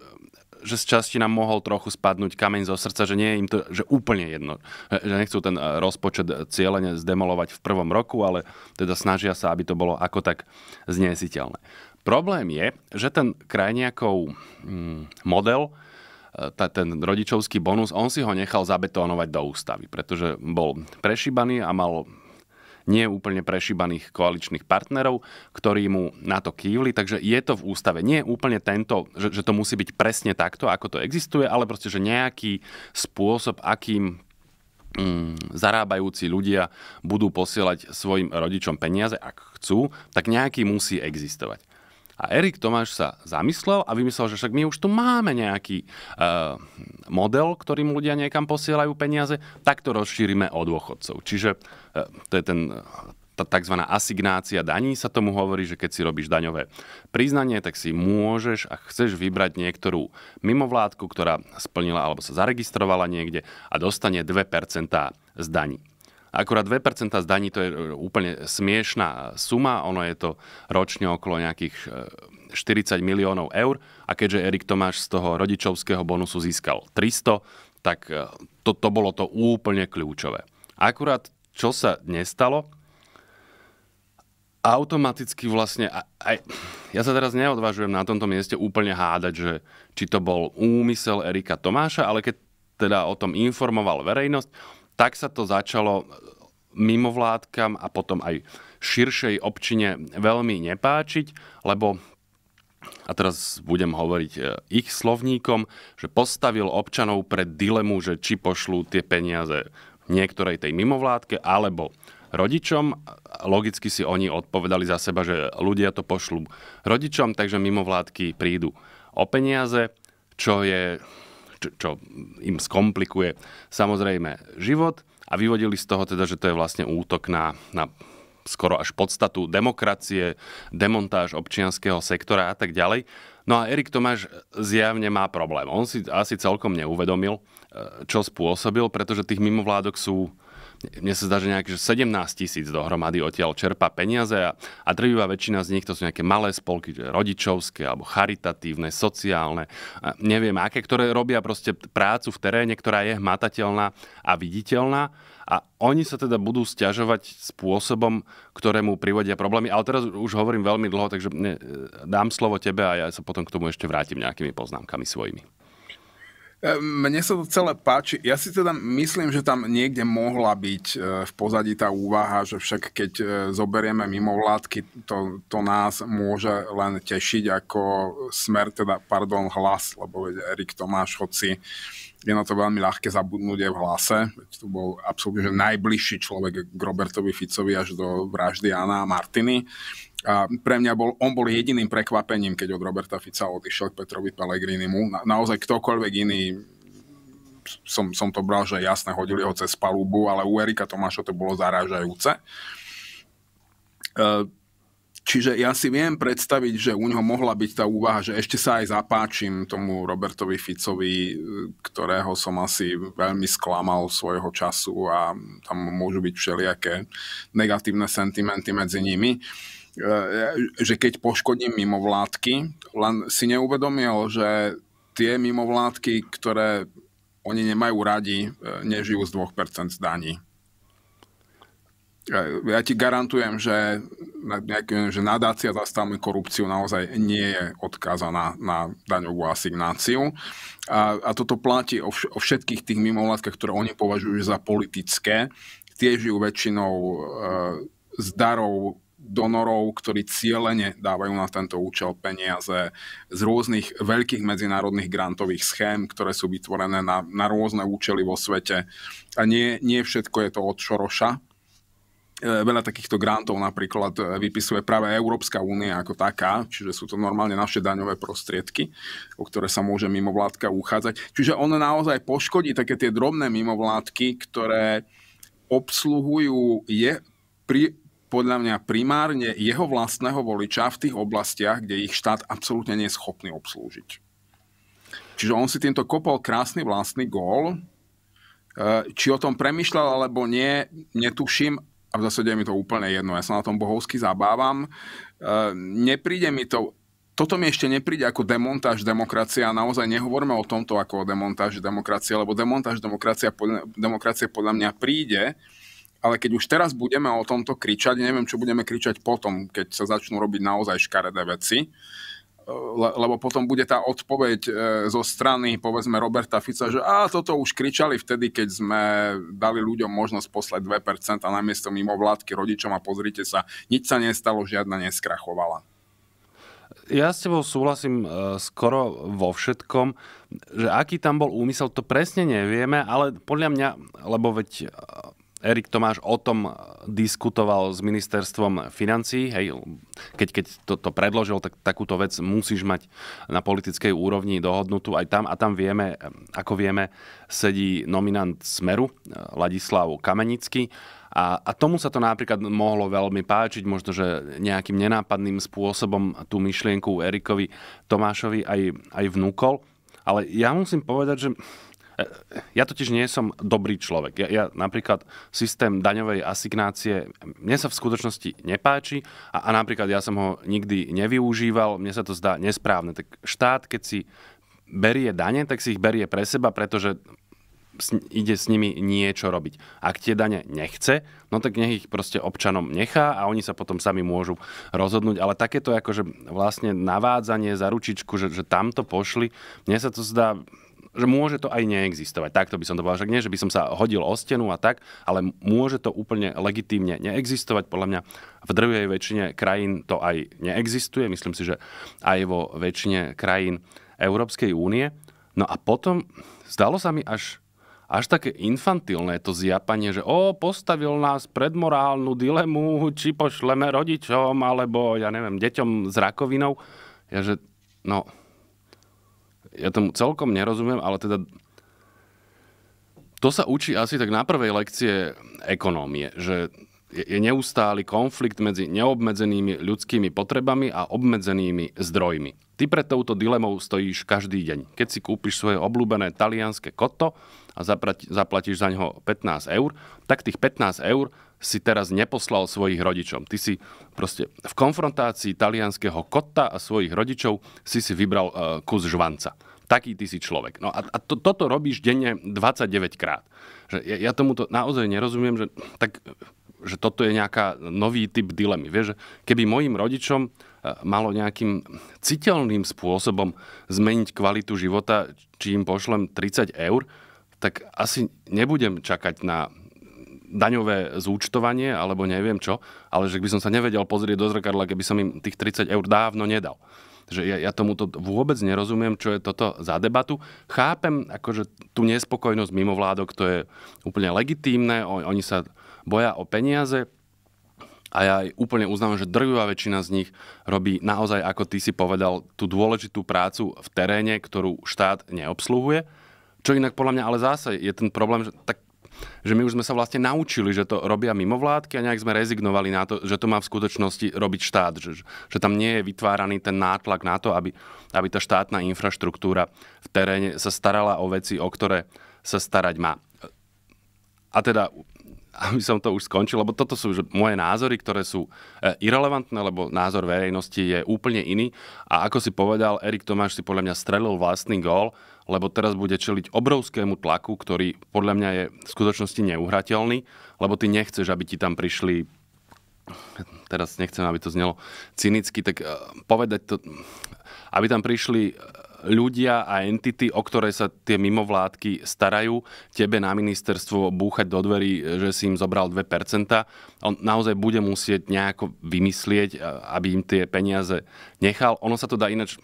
že z časti nám mohol trochu spadnúť kameň zo srdca, že nie je im to že úplne jedno. Že nechcú ten eh, rozpočet eh, cieľene zdemolovať v prvom roku, ale teda snažia sa, aby to bolo ako tak znesiteľné. Problém je, že ten krajniakov mm, model, eh, tá, ten rodičovský bonus, on si ho nechal zabetónovať do ústavy, pretože bol prešíbaný a mal nie úplne prešíbaných koaličných partnerov, ktorí mu na to kývli. Takže je to v ústave. Nie je úplne tento, že, že to musí byť presne takto, ako to existuje, ale proste, že nejaký spôsob, akým mm, zarábajúci ľudia budú posielať svojim rodičom peniaze, ak chcú, tak nejaký musí existovať. A Erik Tomáš sa zamyslel a vymyslel, že však my už tu máme nejaký e, model, ktorým ľudia niekam posielajú peniaze, tak to rozšírime od dôchodcov. Čiže e, to je ten eh, tá tzv. asignácia daní sa tomu hovorí, že keď si robíš daňové priznanie, tak si môžeš a chceš vybrať niektorú mimovládku, ktorá splnila alebo sa zaregistrovala niekde a dostane 2% z daní. Akurát 2% z daní to je e, úplne smiešná suma, ono je to ročne okolo nejakých 40 e, miliónov eur a keďže Erik Tomáš z toho rodičovského bonusu získal 300, tak e, to, to bolo to úplne kľúčové. Akurát, čo sa nestalo, automaticky vlastne, aj, ja sa teraz neodvážujem na tomto mieste úplne hádať, že či to bol úmysel Erika Tomáša, ale keď teda o tom informoval verejnosť, tak sa to začalo mimovládkam a potom aj širšej občine veľmi nepáčiť, lebo a teraz budem hovoriť e, ich slovníkom, že postavil občanov pred dilemu, že či pošlú tie peniaze niektorej tej mimovládke alebo rodičom. Logicky si oni odpovedali za seba, že ľudia to pošlú rodičom, takže mimovládky prídu o peniaze, čo je čo im skomplikuje samozrejme život a vyvodili z toho teda, že to je vlastne útok na, na skoro až podstatu demokracie, demontáž občianského sektora a tak ďalej. No a Erik Tomáš zjavne má problém. On si asi celkom neuvedomil, e, čo spôsobil, pretože tých mimovládok sú mne sa zdá, že nejaké 17 tisíc dohromady odtiaľ čerpa peniaze a, a drvivá väčšina z nich to sú nejaké malé spolky, že rodičovské alebo charitatívne, sociálne, a neviem aké, ktoré robia proste prácu v teréne, ktorá je hmatateľná a viditeľná a oni sa teda budú stiažovať spôsobom, ktorému privodia problémy. Ale teraz už hovorím veľmi dlho, takže e, dám slovo tebe a ja sa potom k tomu ešte vrátim nejakými poznámkami svojimi. E, mne sa to celé páči. Ja si teda myslím, že tam niekde mohla byť e, v pozadí tá úvaha, že však keď e, zoberieme mimovládky, to, to nás môže len tešiť ako smer, teda, pardon, hlas, lebo Erik Tomáš, hoci je na to veľmi ľahké zabudnúť aj v hlase. To bol absolútne že najbližší človek k Robertovi Ficovi až do vraždy Jana a Martiny. A pre mňa bol, on bol jediným prekvapením, keď od Roberta Fica odišiel k Petrovi Pellegrinimu. Na, naozaj ktokoľvek iný som, som to bral, že jasne hodili ho cez palubu, ale u Erika Tomáša to bolo zarážajúce. E, čiže ja si viem predstaviť, že u ňoho mohla byť tá úvaha, že ešte sa aj zapáčim tomu Robertovi Ficovi, e, ktorého som asi veľmi sklamal svojho času a tam môžu byť všelijaké negatívne sentimenty medzi nimi. Uh, E, e, že keď poškodím mimovládky, len si neuvedomil, že tie mimovládky, ktoré oni nemajú radi, e, nežijú z 2% daní. Ja ti garantujem, že, nejaký, že nadácia zastávame korupciu naozaj nie je odkázaná na daňovú asignáciu. A, a toto platí o, vš- o všetkých tých mimovládkach, ktoré oni považujú za politické. Tie žijú väčšinou e, z darov donorov, ktorí cieľene dávajú na tento účel peniaze z rôznych veľkých medzinárodných grantových schém, ktoré sú vytvorené na, na rôzne účely vo svete. A nie, nie všetko je to od Šoroša, e, veľa takýchto grantov napríklad e, vypisuje práve Európska únia ako taká, čiže sú to normálne naše daňové prostriedky, o ktoré sa môže mimovládka uchádzať. Čiže on naozaj poškodí také tie drobné mimovládky, ktoré obsluhujú je pri podľa mňa primárne jeho vlastného voliča v tých oblastiach, kde ich štát absolútne nie je schopný obslúžiť. Čiže on si týmto kopol krásny vlastný gól. E, či o tom premyšľal alebo nie, netuším. A v zásade je mi to úplne jedno. Ja sa na tom bohovsky zabávam. E, nepríde mi to toto mi ešte nepríde ako demontáž demokracie a naozaj nehovorme o tomto ako o demontáži demokracie, lebo demontáž demokracie demokracie podľa mňa príde, ale keď už teraz budeme o tomto kričať, neviem, čo budeme kričať potom, keď sa začnú robiť naozaj škaredé veci, e, le, lebo potom bude tá odpoveď e, zo strany, povedzme, Roberta Fica, že a toto už kričali vtedy, keď sme dali ľuďom možnosť poslať 2% a namiesto mimo vládky rodičom a pozrite sa, nič sa nestalo, žiadna neskrachovala. Ja s tebou súhlasím e, skoro vo všetkom, že aký tam bol úmysel, to presne nevieme, ale podľa mňa, lebo veď Erik Tomáš o tom eh, diskutoval s ministerstvom financí. Hej, keď, keď to, to predložil, tak takúto vec musíš mať na politickej úrovni dohodnutú aj tam. A tam vieme, eh, ako vieme, sedí nominant Smeru, eh, Ladislav Kamenický. A, a tomu sa to napríklad mohlo veľmi páčiť, možno, že nejakým nenápadným spôsobom tú myšlienku Erikovi Tomášovi aj, aj vnúkol. Ale ja musím povedať, že ja totiž nie som dobrý človek. Ja, ja napríklad systém daňovej asignácie, mne sa v skutočnosti nepáči a, a napríklad ja som ho nikdy nevyužíval, mne sa to zdá nesprávne. Tak štát, keď si berie dane, tak si ich berie pre seba, pretože ide s nimi niečo robiť. Ak tie dane nechce, no tak nech ich proste občanom nechá a oni sa potom sami môžu rozhodnúť. Ale takéto akože vlastne navádzanie za ručičku, že, že tamto pošli, mne sa to zdá že môže to aj neexistovať. Takto by som to povedal. Však nie, že by som sa hodil o stenu a tak, ale môže to úplne legitímne neexistovať. Podľa mňa v drvej väčšine krajín to aj neexistuje. Myslím si, že aj vo väčšine krajín Európskej únie. No a potom zdalo sa mi až až také infantilné to zjapanie, že o, postavil nás pred morálnu dilemu, či pošleme rodičom, alebo ja neviem, deťom s rakovinou. Ja že, no, ja tomu celkom nerozumiem, ale teda to sa učí asi tak na prvej lekcie ekonómie, že je neustály konflikt medzi neobmedzenými ľudskými potrebami a obmedzenými zdrojmi. Ty pred touto dilemou stojíš každý deň. Keď si kúpiš svoje obľúbené talianské koto a zaplatíš za ňo 15 eur, tak tých 15 eur si teraz neposlal svojich rodičom. Ty si proste v konfrontácii talianského kotta a svojich rodičov si si vybral uh, kus žvanca. Taký ty si človek. No a, a to, toto robíš denne 29 krát. Že ja, ja tomuto naozaj nerozumiem, že, tak, že toto je nejaká nový typ dilemy. Vieš, že keby mojim rodičom e, malo nejakým citeľným spôsobom zmeniť kvalitu života, či im pošlem 30 eur, tak asi nebudem čakať na daňové zúčtovanie alebo neviem čo, ale že by som sa nevedel pozrieť do zrkadla, keby som im tých 30 eur dávno nedal. Že ja, ja tomuto vôbec nerozumiem, čo je toto za debatu. Chápem akože tú nespokojnosť mimovládok, to je úplne legitímne, oni sa boja o peniaze, a ja aj úplne uznám, že drvivá väčšina z nich robí naozaj, ako ty si povedal, tú dôležitú prácu v teréne, ktorú štát neobsluhuje. Čo inak podľa mňa ale zase je ten problém, že tak že my už sme sa vlastne naučili, že to robia mimovládky a nejak sme rezignovali na to, že to má v skutočnosti robiť štát, že, že tam nie je vytváraný ten nátlak na to, aby, aby tá štátna infraštruktúra v teréne sa starala o veci, o ktoré sa starať má. A teda aby som to už skončil, lebo toto sú moje názory, ktoré sú e, irrelevantné, lebo názor verejnosti je úplne iný. A ako si povedal, Erik Tomáš si podľa mňa strelil vlastný gól, lebo teraz bude čeliť obrovskému tlaku, ktorý podľa mňa je v skutočnosti neuhrateľný, lebo ty nechceš, aby ti tam prišli teraz nechcem, aby to znelo cynicky, tak eh, povedať to, aby tam prišli ľudia a entity, o ktoré sa tie mimovládky starajú, tebe na ministerstvo búchať do dverí, že si im zobral 2%, on naozaj bude musieť nejako vymyslieť, eh, aby im tie peniaze nechal. Ono sa to dá ináč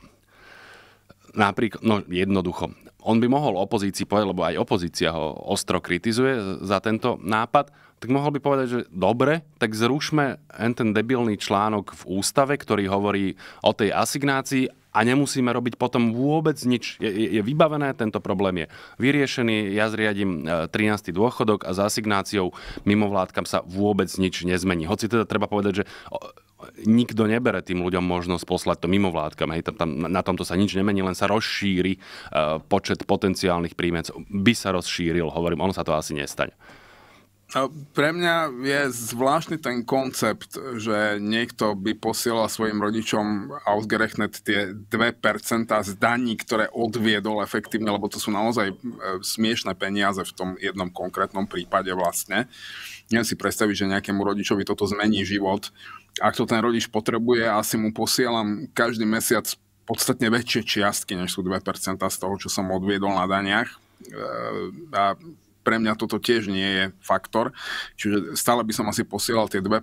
Napríklad, no jednoducho, on by mohol opozícii povedať, lebo aj opozícia ho ostro kritizuje za tento nápad, tak mohol by povedať, že dobre, tak zrušme ten debilný článok v ústave, ktorý hovorí o tej asignácii a nemusíme robiť potom vôbec nič. Je, je, je vybavené, tento problém je vyriešený, ja zriadím 13. E, dôchodok a za asignáciou mimovládkam sa vôbec nič nezmení. Hoci teda treba povedať, že nikto nebere tým ľuďom možnosť poslať to mimovládkam. Hej, tam, tam, na tomto sa nič nemení, len sa rozšíri e, počet potenciálnych príjmencov. By sa rozšíril, hovorím, ono sa to asi nestane. No, pre mňa je zvláštny ten koncept, že niekto by posielal svojim rodičom ausgerechnet tie 2% z daní, ktoré odviedol efektívne, lebo to sú naozaj e, smiešne peniaze v tom jednom konkrétnom prípade vlastne. Uh, Neviem si predstaviť, že nejakému rodičovi toto zmení život. Ak to ten rodič potrebuje, asi mu posielam každý mesiac podstatne väčšie čiastky, než sú 2% z toho, čo som odviedol na daniach. E, a pre mňa toto tiež nie je faktor. Čiže stále by som asi posielal tie 2%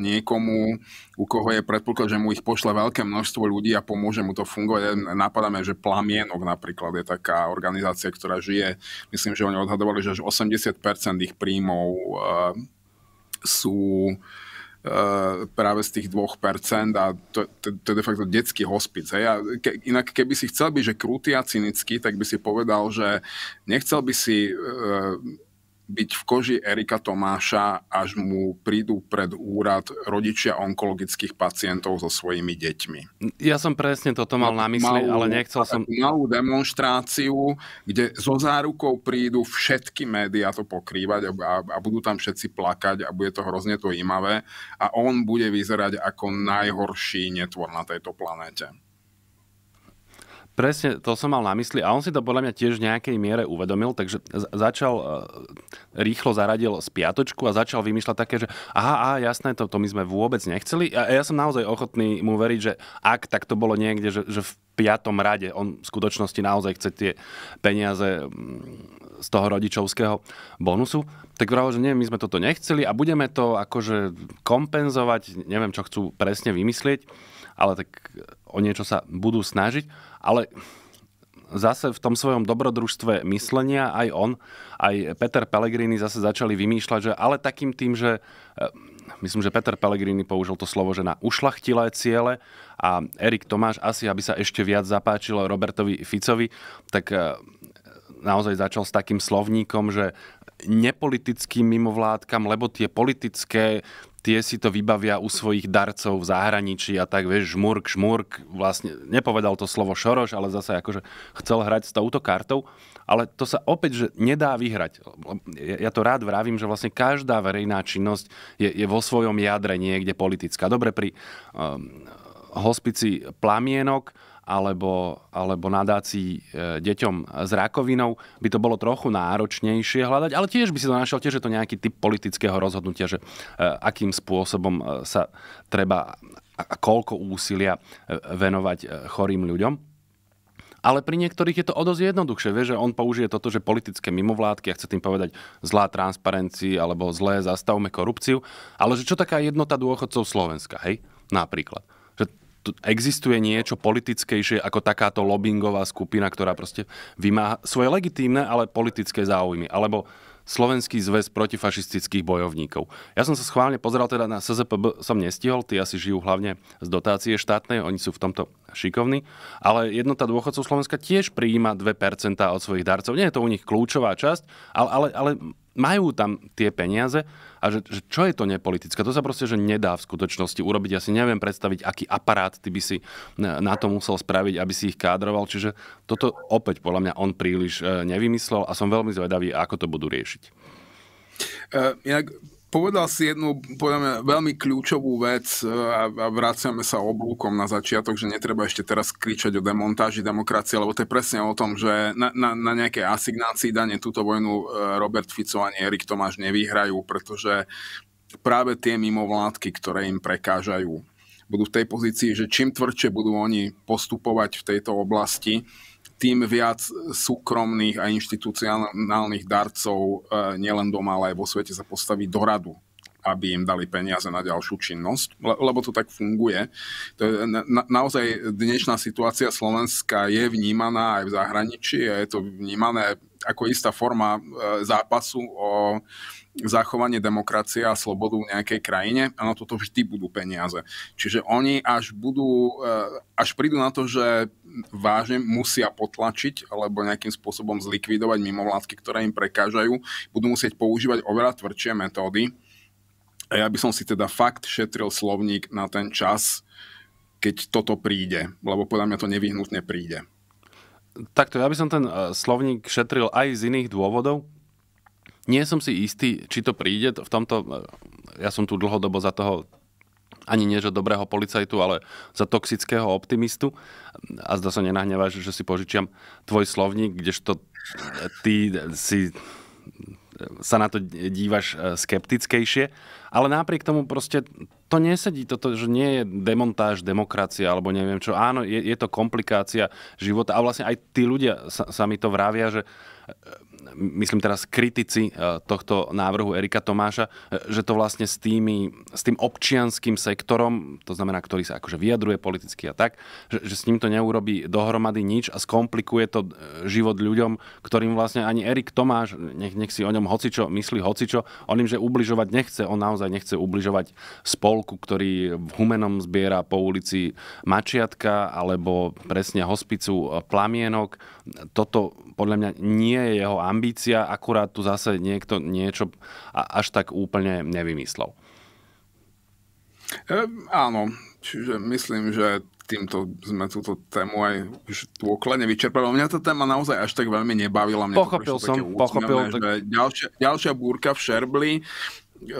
niekomu, u koho je predpoklad, že mu ich pošle veľké množstvo ľudí a pomôže mu to fungovať. Napadáme, že Plamienok napríklad je taká organizácia, ktorá žije, myslím, že oni odhadovali, že až 80% ich príjmov eh, sú Eh, práve z tých 2% a to, to, to je de facto detský hospic. Hej? A ke, inak keby si chcel byť, že krutý a cynický, tak by si povedal, že nechcel by si Uh, byť v koži Erika Tomáša, až mu prídu pred úrad rodičia onkologických pacientov so svojimi deťmi. Ja som presne toto mal na mysli, malú, ale nechcel som... Malú demonstráciu, kde so zárukou prídu všetky médiá to pokrývať a, a, a budú tam všetci plakať a bude to hrozne to imavé a on bude vyzerať ako najhorší netvor na tejto planéte. Presne, to som mal na mysli a on si to podľa mňa tiež v nejakej miere uvedomil, takže začal, e, rýchlo zaradil z piatočku a začal vymýšľať také, že aha, aha jasné, to, to my sme vôbec nechceli a ja som naozaj ochotný mu veriť, že ak tak to bolo niekde, že, že v piatom rade on v skutočnosti naozaj chce tie peniaze mm, z toho rodičovského bonusu, tak vravo, že nie, my sme toto nechceli a budeme to akože kompenzovať, neviem, čo chcú presne vymyslieť ale tak o niečo sa budú snažiť. Ale zase v tom svojom dobrodružstve myslenia aj on, aj Peter Pellegrini zase začali vymýšľať, že ale takým tým, že eh, myslím, že Peter Pellegrini použil to slovo, že na ušlachtilé ciele a Erik Tomáš asi, aby sa ešte viac zapáčilo Robertovi Ficovi, tak eh, naozaj začal s takým slovníkom, že nepolitickým mimovládkam, lebo tie politické tie si to vybavia u svojich darcov v zahraničí a tak, vieš, žmurk, šmurk, vlastne nepovedal to slovo Šoroš, ale zase akože chcel hrať s touto kartou, ale to sa opäť, že nedá vyhrať. Ja to rád vravím, že vlastne každá verejná činnosť je, je vo svojom jadre niekde politická. Dobre, pri um, hospici Plamienok, alebo, alebo nadácií e, deťom s rakovinou, by to bolo trochu náročnejšie hľadať, ale tiež by si to našiel, tiež je to nejaký typ politického rozhodnutia, že e, akým spôsobom e, sa treba a koľko úsilia venovať chorým ľuďom. Ale pri niektorých je to o dosť jednoduchšie. Vieš, že on použije toto, že politické mimovládky, a chce tým povedať zlá transparencii alebo zlé zastavme korupciu, ale že čo taká jednota dôchodcov Slovenska, hej? Napríklad existuje niečo politickejšie ako takáto lobbyingová skupina, ktorá proste vymáha svoje legitímne, ale politické záujmy. Alebo Slovenský zväz protifašistických bojovníkov. Ja som sa schválne pozeral teda na SZPB, som nestihol, tí asi žijú hlavne z dotácie štátnej, oni sú v tomto šikovní, ale jednota dôchodcov Slovenska tiež prijíma 2% od svojich darcov. Nie je to u nich kľúčová časť, ale, ale, ale majú tam tie peniaze a že, že čo je to nepolitické? To sa proste že nedá v skutočnosti urobiť. Ja si neviem predstaviť, aký aparát ty by si e, na to musel spraviť, aby si ich kádroval. Čiže toto opäť podľa mňa on príliš e, nevymyslel a som veľmi zvedavý, ako to budú riešiť. Uh, inak Povedal si jednu, podľa mňa, veľmi kľúčovú vec e, a, a vraciame sa oblúkom na začiatok, že netreba ešte teraz kričať o demontáži demokracie, lebo to je presne o tom, že na, na, na nejakej asignácii dane túto vojnu e, Robert Fico ani Erik Tomáš nevyhrajú, pretože práve tie mimovládky, ktoré im prekážajú, budú v tej pozícii, že čím tvrdšie budú oni postupovať v tejto oblasti, tým viac súkromných a inštitucionálnych darcov e, nielen doma, ale aj vo svete sa postaví do radu aby im dali peniaze na ďalšiu činnosť, lebo to tak funguje. To je, na, naozaj dnešná situácia Slovenska je vnímaná aj v zahraničí a je to vnímané ako istá forma e, zápasu o zachovanie demokracie a slobodu v nejakej krajine, a na toto vždy budú peniaze. Čiže oni až budú, eh, až prídu na to, že vážne musia potlačiť alebo nejakým spôsobom zlikvidovať mimovládky, ktoré im prekážajú, budú musieť používať oveľa tvrdšie metódy. A ja by som si teda fakt šetril slovník na ten čas, keď toto príde, lebo podľa mňa to nevyhnutne príde. Takto, ja by som ten eh, slovník šetril aj z iných dôvodov, nie som si istý, či to príde v tomto... E, ja som tu dlhodobo za toho ani nie, že dobrého policajtu, ale za toxického optimistu. A zda sa nenahnevaš, že si požičiam tvoj slovník, kdežto e, ty si e, sa na to dívaš skeptickejšie. Ale napriek tomu proste to nesedí, toto, že nie je demontáž demokracie alebo neviem čo. Áno, je, je to komplikácia života. A vlastne aj tí ľudia sa, sa mi to vravia, že myslím teraz kritici e, tohto návrhu Erika Tomáša, e, že to vlastne s, tými, s tým občianským sektorom, to znamená, ktorý sa akože vyjadruje politicky a tak, že, že s ním to neurobí dohromady nič a skomplikuje to e, život ľuďom, ktorým vlastne ani Erik Tomáš, nech, nech si o ňom hocičo myslí hocičo, on im, že ubližovať nechce, on naozaj nechce ubližovať spolku, ktorý v Humenom zbiera po ulici Mačiatka alebo presne hospicu Plamienok. Toto podľa mňa nie je jeho ambi- ambícia, akurát tu zase niekto niečo až tak úplne nevymyslel. E, áno, čiže myslím, že týmto sme túto tému aj už dôkladne vyčerpali. Mňa tá téma naozaj až tak veľmi nebavila. Mňa pochopil to som, také pochopil. Tak... Ďalšia, ďalšia búrka v Šerbli,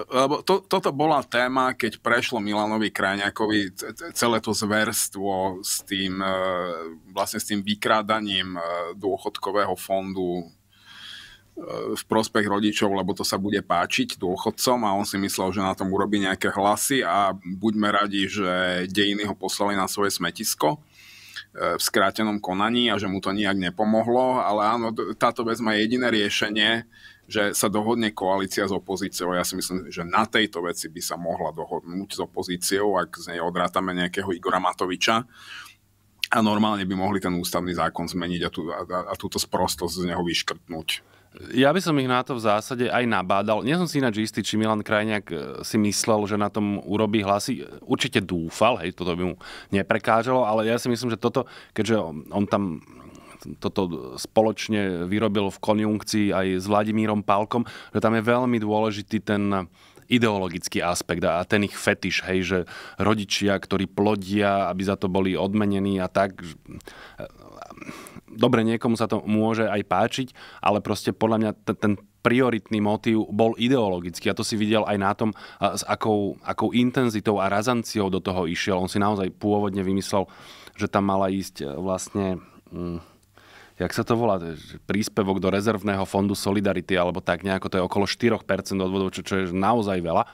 lebo to, toto bola téma, keď prešlo Milanovi Krajňakovi celé to zverstvo s tým, eh, vlastne s tým vykrádaním eh, dôchodkového fondu E, v prospech rodičov, lebo to sa bude páčiť dôchodcom a on si myslel, že na tom urobí nejaké hlasy a buďme radi, že dejiny ho poslali na svoje smetisko e, v skrátenom konaní a že mu to nijak nepomohlo, ale áno, táto vec má jediné riešenie, že sa dohodne koalícia s opozíciou. Ja si myslím, že na tejto veci by sa mohla dohodnúť s opozíciou, ak z nej odrátame nejakého Igora Matoviča. A normálne by mohli ten ústavný zákon zmeniť a, tú, a, a túto sprostosť z neho vyškrtnúť. Ja by som ich na to v zásade aj nabádal. Nie som si ináč istý, či Milan Krajniak e, si myslel, že na tom urobí hlasy. Určite dúfal, hej, toto by mu neprekážalo, ale ja si myslím, že toto, keďže on, on tam toto spoločne vyrobil v konjunkcii aj s Vladimírom Pálkom, že tam je veľmi dôležitý ten ideologický aspekt a ten ich fetiš, hej, že rodičia, ktorí plodia, aby za to boli odmenení a tak e, dobre, niekomu sa to môže aj páčiť, ale proste podľa mňa ten, ten prioritný motív bol ideologický a to si videl aj na tom, s akou, akou intenzitou a razanciou do toho išiel. On si naozaj pôvodne vymyslel, že tam mala ísť e, vlastne... Hm, jak sa to volá, e, príspevok do rezervného fondu Solidarity, alebo tak nejako, to je okolo 4% odvodov, čo, čo je naozaj veľa.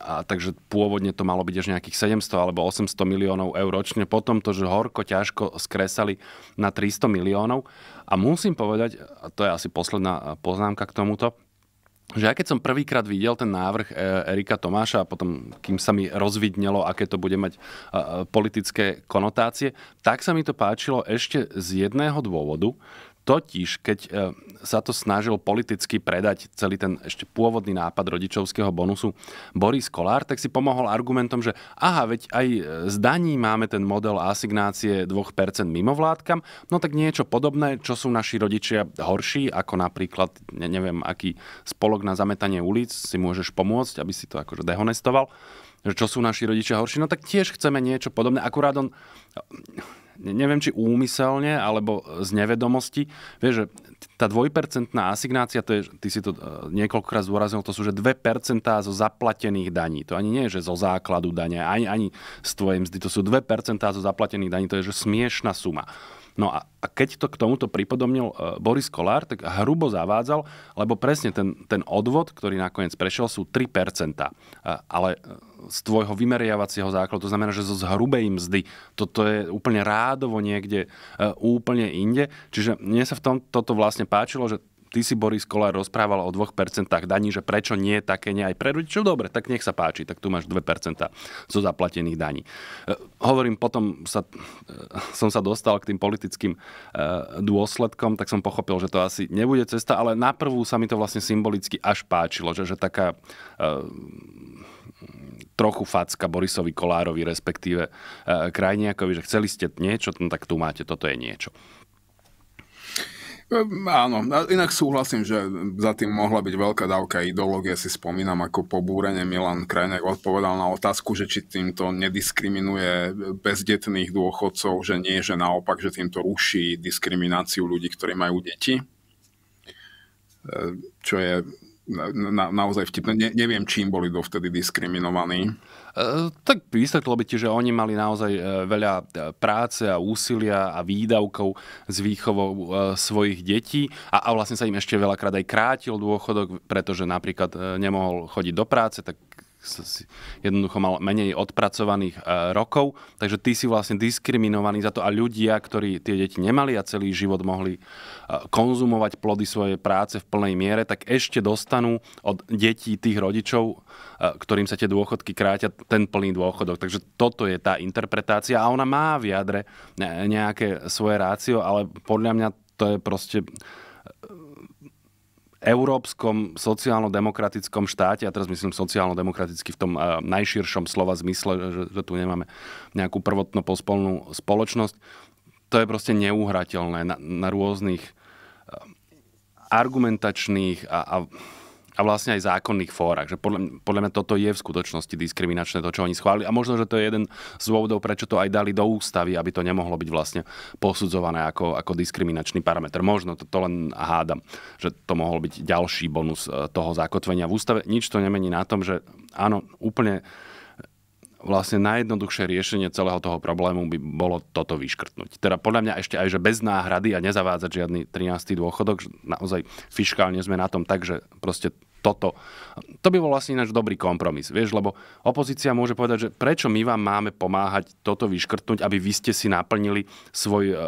A, takže pôvodne to malo byť až nejakých 700 alebo 800 miliónov eur ročne. Potom to, že horko ťažko skresali na 300 miliónov. A musím povedať, a to je asi posledná e, poznámka k tomuto, že aj keď som prvýkrát videl ten návrh e, Erika Tomáša a potom, kým sa mi rozvidnelo, aké to bude mať e, politické konotácie, tak sa mi to páčilo ešte z jedného dôvodu. Totiž, keď sa to snažil politicky predať celý ten ešte pôvodný nápad rodičovského bonusu Boris Kolár, tak si pomohol argumentom, že aha, veď aj e, z daní máme ten model asignácie 2% mimovládkam, no tak niečo podobné, čo sú naši rodičia horší, ako napríklad, ne, neviem, aký spolok na zametanie ulic si môžeš pomôcť, aby si to akože dehonestoval že čo sú naši rodičia horší, no tak tiež chceme niečo podobné. Akurát on neviem či úmyselne, alebo z nevedomosti. Vieš, že tá dvojpercentná asignácia, to je, ty si to e, niekoľkokrát zdôraznil, to sú že 2% zo zaplatených daní. To ani nie je, že zo základu dania, ani, ani z tvojej mzdy. To sú 2% zo zaplatených daní, to je že smiešná suma. No a, a keď to k tomuto pripodobnil e, Boris Kolár, tak hrubo zavádzal, lebo presne ten, ten odvod, ktorý nakoniec prešiel, sú 3%. E, ale e, z tvojho vymeriavacieho základu, to znamená, že zo zhrubej mzdy. Toto je úplne rádovo niekde, úplne inde. Čiže mne sa v tom toto vlastne páčilo, že Ty si, Boris Kolár, rozprával o 2% daní, že prečo nie také nie aj pre rodičov? Dobre, tak nech sa páči, tak tu máš 2% zo zaplatených daní. E, hovorím, potom sa, e, som sa dostal k tým politickým e, dôsledkom, tak som pochopil, že to asi nebude cesta, ale na prvú sa mi to vlastne symbolicky až páčilo, že, že taká trochu facka Borisovi Kolárovi, respektíve e, Krajniakovi, že chceli ste niečo, no tak tu máte, toto je niečo. Ehm, áno, inak súhlasím, že za tým mohla byť veľká dávka ideológie. Si spomínam, ako pobúrenie Milan Krajnek odpovedal na otázku, že či týmto nediskriminuje bezdetných dôchodcov, že nie, že naopak, že týmto ruší diskrimináciu ľudí, ktorí majú deti. Ehm, čo je na, na, naozaj vtipné. Ne, neviem, čím boli dovtedy diskriminovaní. E, tak vysvetlo by ti, že oni mali naozaj e, veľa e, práce a úsilia a výdavkov s výchovou svojich detí a, a vlastne sa im ešte veľakrát aj krátil dôchodok, pretože napríklad nemohol chodiť do práce, tak si jednoducho mal menej odpracovaných e, rokov, takže ty si vlastne diskriminovaný za to a ľudia, ktorí tie deti nemali a celý život mohli e, konzumovať plody svojej práce v plnej miere, tak ešte dostanú od detí tých rodičov, e, ktorým sa tie dôchodky kráťa, ten plný dôchodok. Takže toto je tá interpretácia a ona má v jadre nejaké svoje rácio, ale podľa mňa to je proste európskom sociálno-demokratickom štáte, a teraz myslím sociálno-demokraticky v tom eh, najširšom slova zmysle, že, že tu nemáme nejakú prvotno pospolnú spoločnosť, to je proste neuhrateľné na, na rôznych eh, argumentačných a, a a vlastne aj zákonných fórach. Že podľa, podľa mňa toto je v skutočnosti diskriminačné, to, čo oni schválili. A možno, že to je jeden z dôvodov, prečo to aj dali do ústavy, aby to nemohlo byť vlastne posudzované ako, ako diskriminačný parameter. Možno to, to len hádam, že to mohol byť ďalší bonus e, toho zakotvenia v ústave. Nič to nemení na tom, že áno, úplne vlastne najjednoduchšie riešenie celého toho problému by bolo toto vyškrtnúť. Teda podľa mňa ešte aj, že bez náhrady a nezavádzať žiadny 13. dôchodok, že naozaj fiškálne sme na tom tak, že proste toto. To by bol vlastne ináč dobrý kompromis, vieš, lebo opozícia môže povedať, že prečo my vám máme pomáhať toto vyškrtnúť, aby vy ste si naplnili svoj e, e,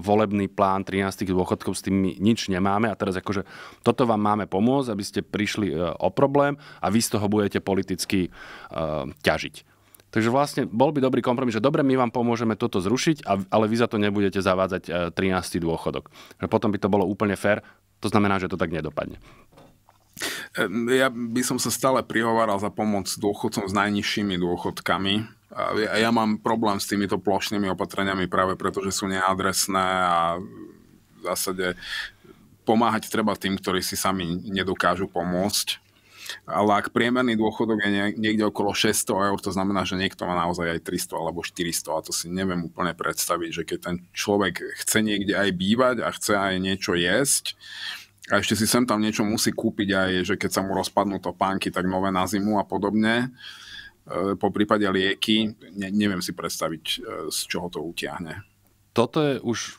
volebný plán 13 dôchodkov, s tým my nič nemáme a teraz akože toto vám máme pomôcť, aby ste prišli e, o problém a vy z toho budete politicky ťažiť. Takže vlastne bol by dobrý kompromis, že dobre, my vám pomôžeme toto zrušiť, ale vy za to nebudete zavádzať 13. E, dôchodok. Že potom by to bolo úplne fér, to znamená, že to tak nedopadne. Ja by som sa stále prihováral za pomoc dôchodcom s najnižšími dôchodkami, ja, ja mám problém s týmito plošnými opatreniami práve preto, že sú neadresné a v zásade pomáhať treba tým, ktorí si sami nedokážu pomôcť ale ak priemerný dôchodok je niekde okolo 600 eur, to znamená, že niekto má naozaj aj 300 alebo 400 a to si neviem úplne predstaviť, že keď ten človek chce niekde aj bývať a chce aj niečo jesť, a ešte si sem tam niečo musí kúpiť aj, že keď sa mu rozpadnú to pánky, tak nové na zimu a podobne, e, po prípade lieky, ne, neviem si predstaviť, e, z čoho to utiahne. Toto je už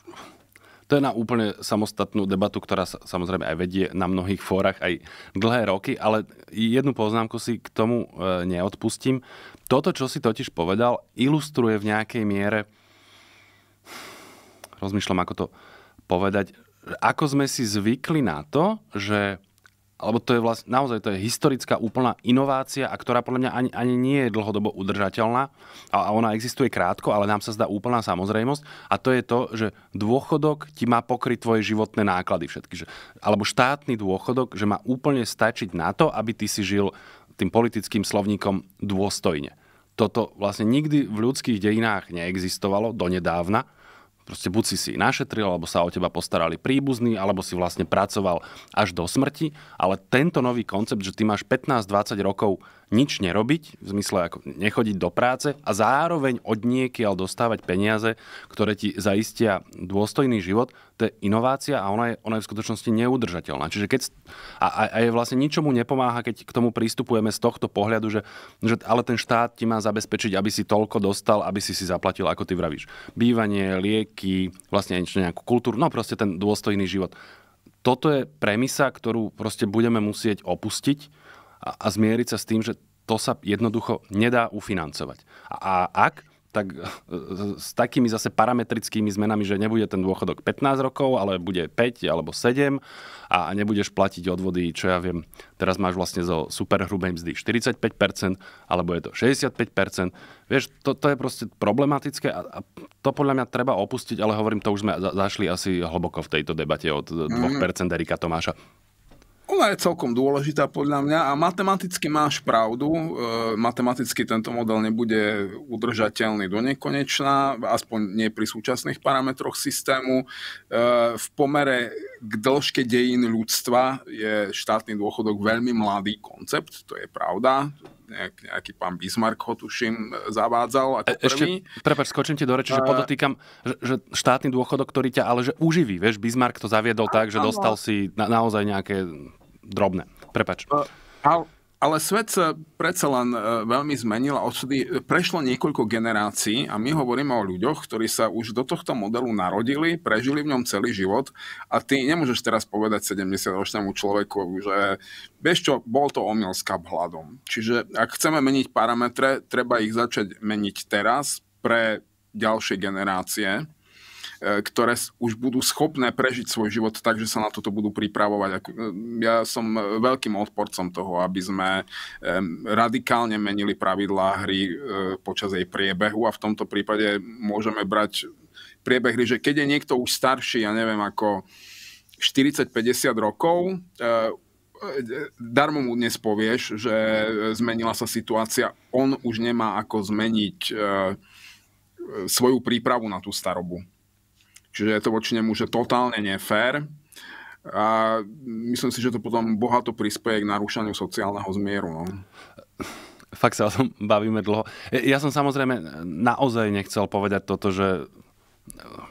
to je na úplne samostatnú debatu, ktorá sa, samozrejme aj vedie na mnohých fórach aj dlhé roky, ale jednu poznámku si k tomu e, neodpustím. Toto, čo si totiž povedal, ilustruje v nejakej miere, rozmýšľam, ako to povedať, ako sme si zvykli na to, že alebo to je vlastne, naozaj to je historická úplná inovácia, a ktorá podľa mňa ani, ani nie je dlhodobo udržateľná a, a ona existuje krátko, ale nám sa zdá úplná samozrejmosť a to je to, že dôchodok ti má pokryť tvoje životné náklady všetky. Že, alebo štátny dôchodok, že má úplne stačiť na to, aby ty si žil tým politickým slovníkom dôstojne. Toto vlastne nikdy v ľudských dejinách neexistovalo donedávna Proste buď si si našetril, alebo sa o teba postarali príbuzní, alebo si vlastne pracoval až do smrti, ale tento nový koncept, že ty máš 15-20 rokov nič nerobiť, v zmysle ako nechodiť do práce a zároveň od niekiaľ dostávať peniaze, ktoré ti zaistia dôstojný život, to je inovácia a ona je, ona je v skutočnosti neudržateľná. Čiže keď, a, a je vlastne ničomu nepomáha, keď k tomu prístupujeme z tohto pohľadu, že, že ale ten štát ti má zabezpečiť, aby si toľko dostal, aby si si zaplatil, ako ty vravíš. Bývanie, lieky, vlastne nejakú kultúru, no proste ten dôstojný život. Toto je premisa, ktorú proste budeme musieť opustiť a, a zmieriť sa s tým, že to sa jednoducho nedá ufinancovať. A, a ak, tak eh, s takými zase parametrickými zmenami, že nebude ten dôchodok 15 rokov, ale bude 5 alebo 7 a nebudeš platiť odvody, čo ja viem, teraz máš vlastne zo superhrubej mzdy 45%, alebo je to 65%. Vieš, to, to je proste problematické a, a to podľa mňa treba opustiť, ale hovorím, to už sme zašli asi hlboko v tejto debate od 2% mhm. Erika Tomáša. Ona je celkom dôležitá podľa mňa a matematicky máš pravdu. E, matematicky tento model nebude udržateľný do nekonečná, aspoň nie pri súčasných parametroch systému. E, v pomere k dĺžke dejín ľudstva je štátny dôchodok veľmi mladý koncept, to je pravda nejaký pán Bismarck ho tuším e, zavádzal ako e, Ešte, prvý. prepáč, skočím ti do reči, že podotýkam, že, že štátny dôchodok, ktorý ťa ale že uživí, vieš, Bismarck to zaviedol a, tak, že áno. dostal si na, naozaj nejaké drobné. Prepač. E, a, ale svet sa predsa len e, veľmi zmenil a odsudy prešlo niekoľko generácií a my hovoríme o ľuďoch, ktorí sa už do tohto modelu narodili, prežili v ňom celý život a ty nemôžeš teraz povedať 70-ročnému človeku, že vieš čo, bol to omyl s hľadom. Čiže ak chceme meniť parametre, treba ich začať meniť teraz pre ďalšie generácie E, ktoré už budú schopné prežiť svoj život tak, že sa na toto budú pripravovať. E, ja som e, veľkým odporcom toho, aby sme radikálne menili pravidlá hry počas jej priebehu a v tomto prípade môžeme brať priebeh hry, že keď je niekto už starší, ja neviem, ako 40-50 rokov, darmo mu dnes povieš, že zmenila sa situácia, on už nemá ako zmeniť svoju prípravu na tú starobu. Čiže je to voči nemu že totálne nefér. A myslím si, že to potom bohato prispieje k narúšaniu sociálneho zmieru. No. Fakt sa o tom bavíme dlho. Ja som samozrejme naozaj nechcel povedať toto, že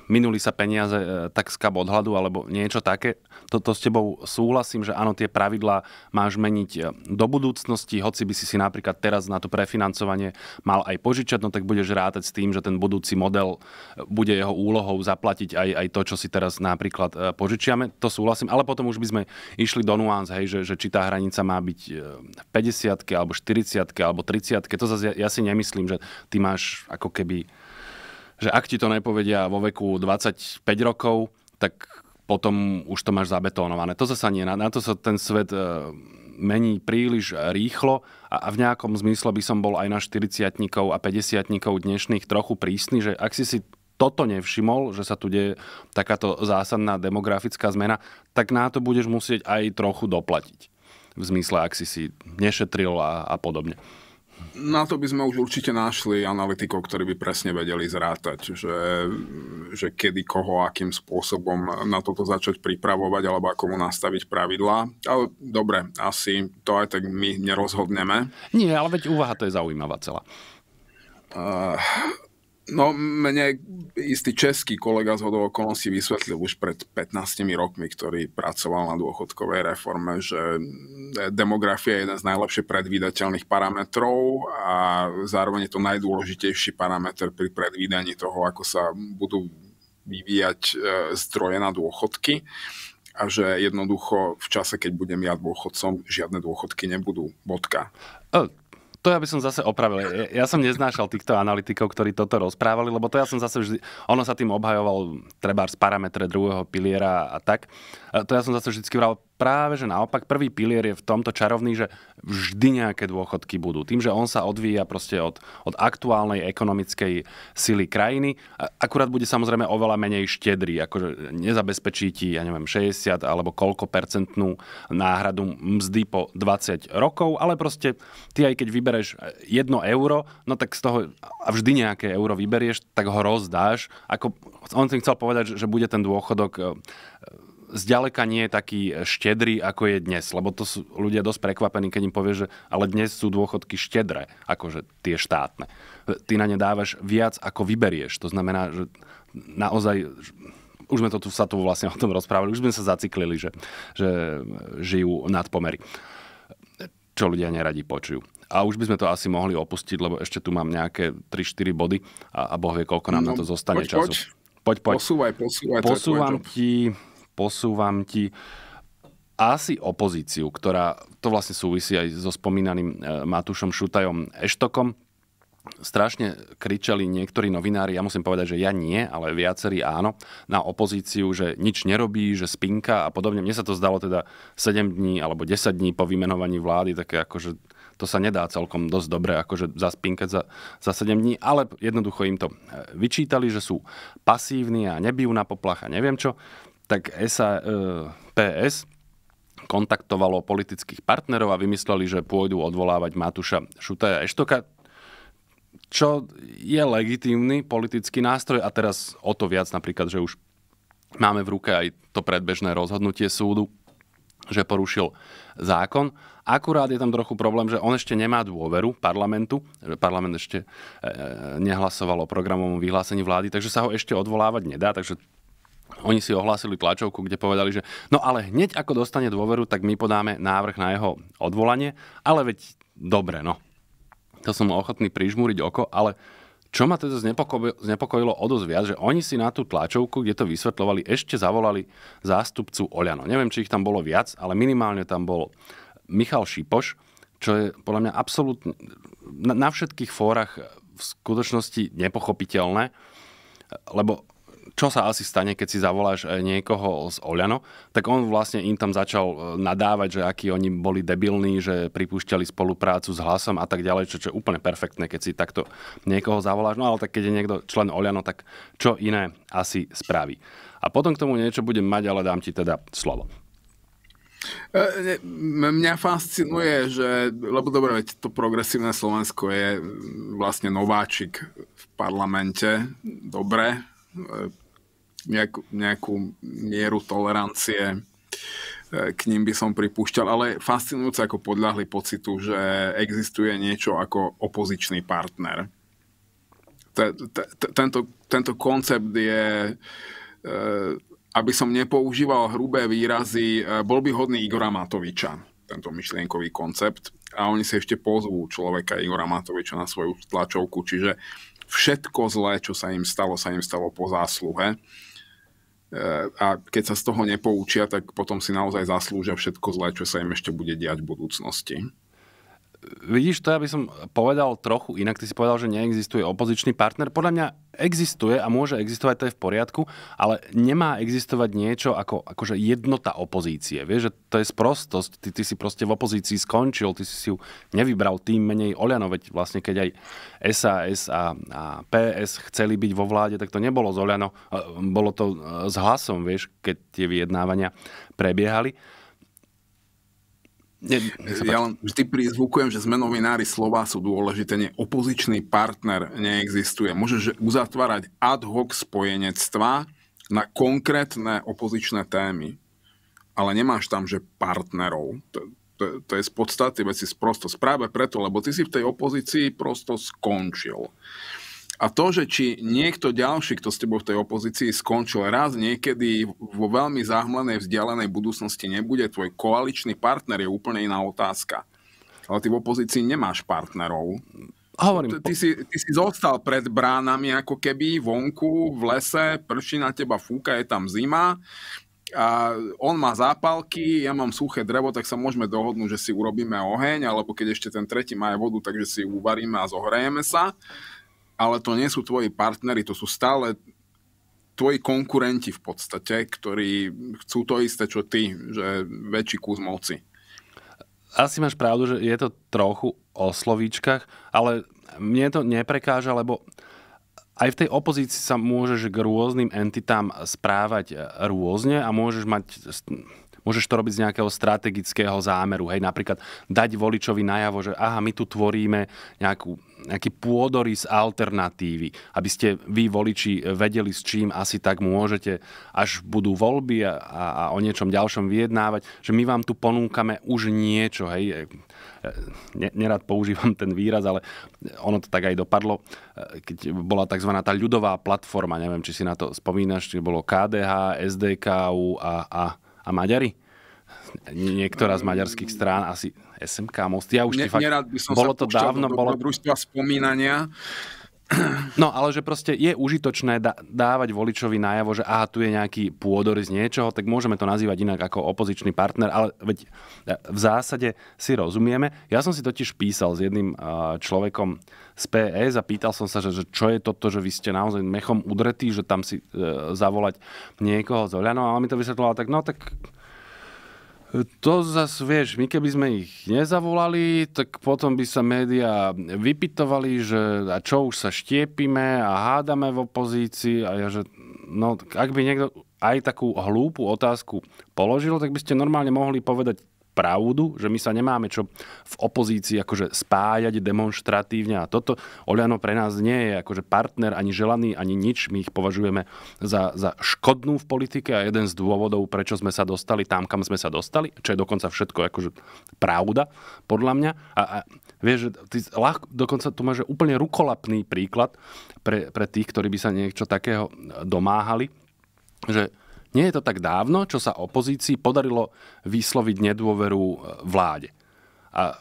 minuli sa peniaze eh, tak skab odhľadu alebo niečo také toto s tebou súhlasím, že áno, tie pravidlá máš meniť eh, do budúcnosti, hoci by si si napríklad teraz na to prefinancovanie mal aj požičať, no tak budeš rátať s tým, že ten budúci model eh, bude jeho úlohou zaplatiť aj, aj to, čo si teraz napríklad eh, požičiame. To súhlasím, ale potom už by sme išli do nuáns, hej, že, že či tá hranica má byť v 50 alebo 40 alebo 30 to zase ja, ja si nemyslím, že ty máš ako keby že ak ti to nepovedia vo veku 25 rokov, tak potom už to máš zabetónované. To zasa nie, na, na to sa ten svet e, mení príliš e, rýchlo a, a v nejakom zmysle by som bol aj na 40 a 50 dnešných trochu prísny, že ak si si toto nevšimol, že sa tu deje takáto zásadná demografická zmena, tak na to budeš musieť aj trochu doplatiť. V zmysle, ak si si nešetril a, a podobne. Na to by sme už určite našli analytikov, ktorí by presne vedeli zrátať, že, že kedy koho, akým spôsobom na toto začať pripravovať alebo ako mu nastaviť pravidlá. Ale dobre, asi to aj tak my nerozhodneme. Nie, ale veď úvaha to je zaujímavá celá. Uh, No, mne istý český kolega z hodou okolností vysvetlil už pred 15 rokmi, ktorý pracoval na dôchodkovej reforme, že demografia je jeden z najlepšie predvídateľných parametrov a zároveň je to najdôležitejší parameter pri predvídaní toho, ako sa budú vyvíjať e, zdroje na dôchodky a že jednoducho v čase, keď budem ja dôchodcom, žiadne dôchodky nebudú. Bodka. E, to ja by som zase opravil. Ja, ja som neznášal týchto analytikov, ktorí toto rozprávali, lebo to ja som zase vždy... Ono sa tým obhajoval treba z parametre druhého piliera a tak to ja som zase vždycky vral práve, že naopak prvý pilier je v tomto čarovný, že vždy nejaké dôchodky budú. Tým, že on sa odvíja proste od, od aktuálnej ekonomickej sily krajiny, akurát bude samozrejme oveľa menej štedrý, akože nezabezpečí ti, ja neviem, 60 alebo koľko percentnú náhradu mzdy po 20 rokov, ale proste ty aj keď vybereš 1 euro, no tak z toho a vždy nejaké euro vyberieš, tak ho rozdáš. Ako on tým chcel povedať, že, že bude ten dôchodok e, zďaleka nie je taký štedrý, ako je dnes. Lebo to sú ľudia dosť prekvapení, keď im povie, že ale dnes sú dôchodky štedré, akože tie štátne. Ty na ne dávaš viac, ako vyberieš. To znamená, že naozaj už sme to tu, sa tu vlastne o tom rozprávali, už sme sa zaciklili, že, že žijú nad pomery. Čo ľudia neradi počujú. A už by sme to asi mohli opustiť, lebo ešte tu mám nejaké 3-4 body a, a boh vie, koľko nám no, na to zostane poď, času. Poď, poď. Posúvaj, posúvaj. Posúvam ti posúvam ti asi opozíciu, ktorá to vlastne súvisí aj so spomínaným e, Matúšom Šutajom Eštokom. Strašne kričali niektorí novinári, ja musím povedať, že ja nie, ale viacerí áno, na opozíciu, že nič nerobí, že spinka a podobne. Mne sa to zdalo teda 7 dní alebo 10 dní po vymenovaní vlády, také akože to sa nedá celkom dosť dobre akože zaspinkať za, za 7 dní, ale jednoducho im to e, vyčítali, že sú pasívni a nebijú na poplach a neviem čo tak SPS e, kontaktovalo politických partnerov a vymysleli, že pôjdu odvolávať Matúša Šutaja Eštoka, čo je legitímny politický nástroj a teraz o to viac napríklad, že už máme v ruke aj to predbežné rozhodnutie súdu, že porušil zákon. Akurát je tam trochu problém, že on ešte nemá dôveru parlamentu, že parlament ešte e, e, nehlasoval o programovom vyhlásení vlády, takže sa ho ešte odvolávať nedá, takže oni si ohlásili tlačovku, kde povedali, že no ale hneď ako dostane dôveru, tak my podáme návrh na jeho odvolanie, ale veď dobre, no. To som ochotný prižmúriť oko, ale čo ma teda znepokojilo o dosť viac, že oni si na tú tlačovku, kde to vysvetľovali, ešte zavolali zástupcu Oľano. Neviem, či ich tam bolo viac, ale minimálne tam bol Michal Šipoš, čo je podľa mňa absolútne na, na všetkých fórach v skutočnosti nepochopiteľné, lebo čo sa asi stane, keď si zavoláš eh, niekoho z Oľano, tak on vlastne im tam začal eh, nadávať, že akí oni boli debilní, že pripúšťali spoluprácu s hlasom a tak ďalej, čo, čo je úplne perfektné, keď si takto niekoho zavoláš. No ale tak keď je niekto člen Oľano, tak čo iné asi spraví. A potom k tomu niečo budem mať, ale dám ti teda slovo. Eh, mňa fascinuje, že, lebo dobre, veď to progresívne Slovensko je vlastne nováčik v parlamente, dobre, E, nejakú, nejakú mieru tolerancie e, k ním by som pripúšťal, ale fascinujúce ako podľahli pocitu, že existuje niečo ako opozičný partner. Tento, tento koncept je, e, aby som nepoužíval hrubé výrazy, bol by hodný Igora Matoviča, tento myšlienkový koncept. A oni si ešte pozvú človeka Igora Matoviča na svoju tlačovku, čiže všetko zlé, čo sa im stalo, sa im stalo po zásluhe. E, a keď sa z toho nepoučia, tak potom si naozaj zaslúžia všetko zlé, čo sa im ešte bude diať v budúcnosti vidíš, to ja by som povedal trochu inak. Ty si povedal, že neexistuje opozičný partner. Podľa mňa existuje a môže existovať, to je v poriadku, ale nemá existovať niečo ako akože jednota opozície. Vieš, že to je sprostosť. Ty, ty si proste v opozícii skončil, ty si si ju nevybral tým menej Oliano, veď vlastne keď aj SAS a, a PS chceli byť vo vláde, tak to nebolo z Oliano, e, bolo to e, s hlasom, vieš, keď tie vyjednávania prebiehali. Ne, ja len vždy prizvukujem, že sme novinári, slova sú dôležité. Nie, opozičný partner neexistuje. Môžeš uzatvárať ad hoc spojenectva na konkrétne opozičné témy, ale nemáš tam, že partnerov. To, to, to je z podstaty veci sprosto. Práve preto, lebo ty si v tej opozícii prosto skončil. A to, že či niekto ďalší, kto s tebou v tej opozícii skončil raz niekedy vo veľmi zahmlenej, vzdialenej budúcnosti nebude tvoj koaličný partner, je úplne iná otázka. Ale ty v opozícii nemáš partnerov. Hovorím, ty, si, ty si zostal pred bránami ako keby vonku, v lese, prší na teba fúka, je tam zima. A on má zápalky, ja mám suché drevo, tak sa môžeme dohodnúť, že si urobíme oheň, alebo keď ešte ten tretí má vodu, takže si uvaríme a zohrejeme sa ale to nie sú tvoji partnery, to sú stále tvoji konkurenti v podstate, ktorí chcú to isté, čo ty, že väčší kus moci. Asi máš pravdu, že je to trochu o slovíčkach, ale mne to neprekáža, lebo aj v tej opozícii sa môžeš k rôznym entitám správať rôzne a môžeš mať Môžeš to robiť z nejakého strategického zámeru. Hej, napríklad dať voličovi najavo, že aha, my tu tvoríme nejakú, nejaký pôdorys alternatívy, aby ste vy, voliči, vedeli, s čím asi tak môžete, až budú voľby a, a, a o niečom ďalšom vyjednávať, že my vám tu ponúkame už niečo. Hej, e, nerad používam ten výraz, ale ono to tak aj dopadlo, e, keď bola tzv. tá ľudová platforma, neviem, či si na to spomínaš, či bolo KDH, SDKU a, a a Maďari? niektorá z maďarských strán, asi SMK Most, ja už ne, fakt, nerad by som bolo sa to dávno, do bolo... družstva spomínania, No, ale že proste je užitočné dávať voličovi najavo, že aha, tu je nejaký z niečoho, tak môžeme to nazývať inak ako opozičný partner, ale veď e, v zásade si rozumieme. Ja som si totiž písal s jedným e, človekom z PS a pýtal som sa, že, že čo je toto, že vy ste naozaj mechom udretí, že tam si e, zavolať niekoho z Oľano a on mi to vysvetloval tak, no tak to zase, vieš, my keby sme ich nezavolali, tak potom by sa médiá vypitovali, že a čo už sa štiepime a hádame v opozícii a ja, že no, ak by niekto aj takú hlúpu otázku položil, tak by ste normálne mohli povedať pravdu, že my sa nemáme čo v opozícii akože spájať demonstratívne a toto Oľano pre nás nie je akože partner ani želaný, ani nič. My ich považujeme za, za škodnú v politike a jeden z dôvodov, prečo sme sa dostali tam, kam sme sa dostali, čo je dokonca všetko akože pravda, podľa mňa. A, a vieš, že ty ľahko, dokonca tu máš úplne rukolapný príklad pre, pre tých, ktorí by sa niečo takého domáhali, že nie je to tak dávno, čo sa opozícii podarilo vysloviť nedôveru e, vláde. A,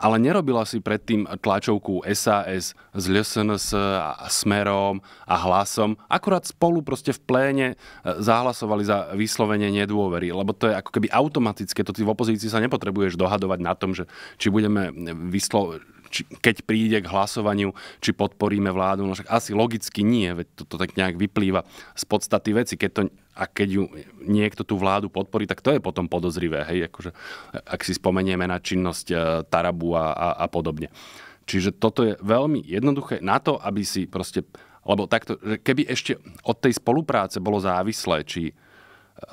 ale nerobila si predtým tlačovku SAS s LSNS a Smerom a Hlasom. Akurát spolu proste v pléne e, zahlasovali za vyslovenie nedôvery, lebo to je ako keby automatické, to ty v opozícii sa nepotrebuješ dohadovať na tom, že či budeme e, vyslo- či, keď príde k hlasovaniu, či podporíme vládu. No však asi logicky nie, veď to, to tak nejak vyplýva z podstaty veci. Keď to, a keď ju, niekto tú vládu podporí, tak to je potom podozrivé. Hej? Akože, ak si spomenieme na činnosť e, Tarabu a, a, a podobne. Čiže toto je veľmi jednoduché na to, aby si proste... Lebo takto, keby ešte od tej spolupráce bolo závislé, či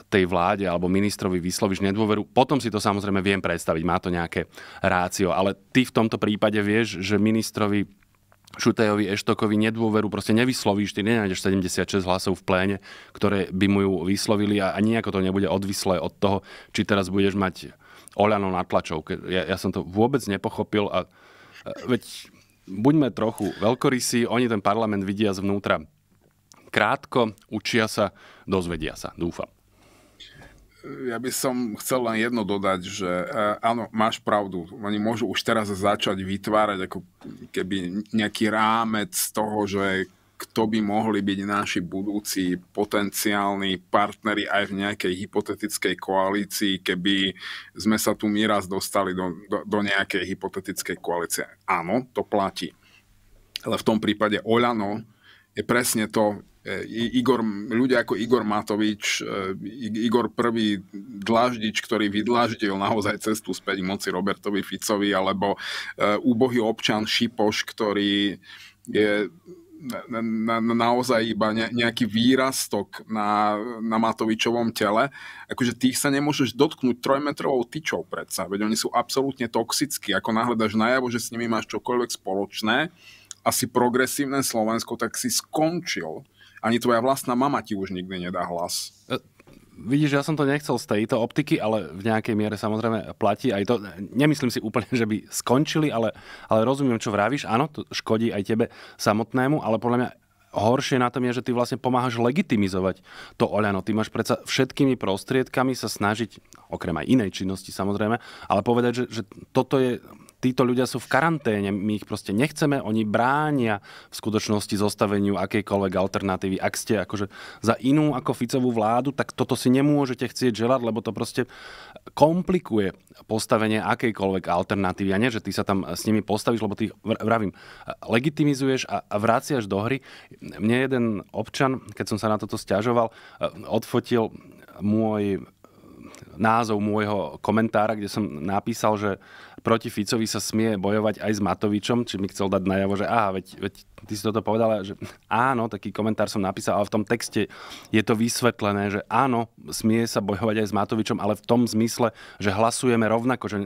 tej vláde alebo ministrovi vyslovíš nedôveru, potom si to samozrejme viem predstaviť, má to nejaké rácio, ale ty v tomto prípade vieš, že ministrovi Šutejovi, Eštokovi nedôveru proste nevyslovíš, ty nenájdeš 76 hlasov v pléne, ktoré by mu ju vyslovili a, a nejako to nebude odvislé od toho, či teraz budeš mať Oľano na tlačovke. Ja, ja som to vôbec nepochopil a, a veď buďme trochu veľkorysí, oni ten parlament vidia zvnútra krátko, učia sa, dozvedia sa, dúfam ja by som chcel len jedno dodať, že e, áno, máš pravdu. Oni môžu už teraz začať vytvárať ako keby nejaký rámec toho, že kto by mohli byť naši budúci potenciálni partneri aj v nejakej hypotetickej koalícii, keby sme sa tu my raz dostali do, do, do nejakej hypotetickej koalície. Áno, to platí. Ale v tom prípade Oľano je presne to, E, Igor, ľudia ako Igor Matovič, e, Igor prvý dláždič, ktorý vydláždil naozaj cestu späť moci Robertovi Ficovi, alebo e, úbohý občan Šipoš, ktorý je na, na, naozaj iba ne, nejaký výrastok na, na Matovičovom tele, akože tých sa nemôžeš dotknúť trojmetrovou tyčou predsa, veď oni sú absolútne toxickí, ako náhle najavo, že s nimi máš čokoľvek spoločné, asi progresívne Slovensko, tak si skončil ani tvoja vlastná mama ti už nikdy nedá hlas. E, vidíš, ja som to nechcel z tejto optiky, ale v nejakej miere samozrejme platí aj to. Nemyslím si úplne, že by skončili, ale, ale rozumiem, čo vravíš. Áno, to škodí aj tebe samotnému, ale podľa mňa horšie na tom je, že ty vlastne pomáhaš legitimizovať to Oľano. Ty máš predsa všetkými prostriedkami sa snažiť, okrem aj inej činnosti samozrejme, ale povedať, že, že toto je títo ľudia sú v karanténe, my ich proste nechceme, oni bránia v skutočnosti zostaveniu akejkoľvek alternatívy. Ak ste akože za inú ako Ficovú vládu, tak toto si nemôžete chcieť želať, lebo to proste komplikuje postavenie akejkoľvek alternatívy. A nie, že ty sa tam s nimi postavíš, lebo ty ich, vravím, legitimizuješ a vraciaš do hry. Mne jeden občan, keď som sa na toto stiažoval, odfotil môj názov môjho komentára, kde som napísal, že proti Ficovi sa smie bojovať aj s Matovičom, či mi chcel dať najavo, že aha, veď, veď ty si toto povedal, že áno, taký komentár som napísal, ale v tom texte je to vysvetlené, že áno, smie sa bojovať aj s Matovičom, ale v tom zmysle, že hlasujeme rovnako, že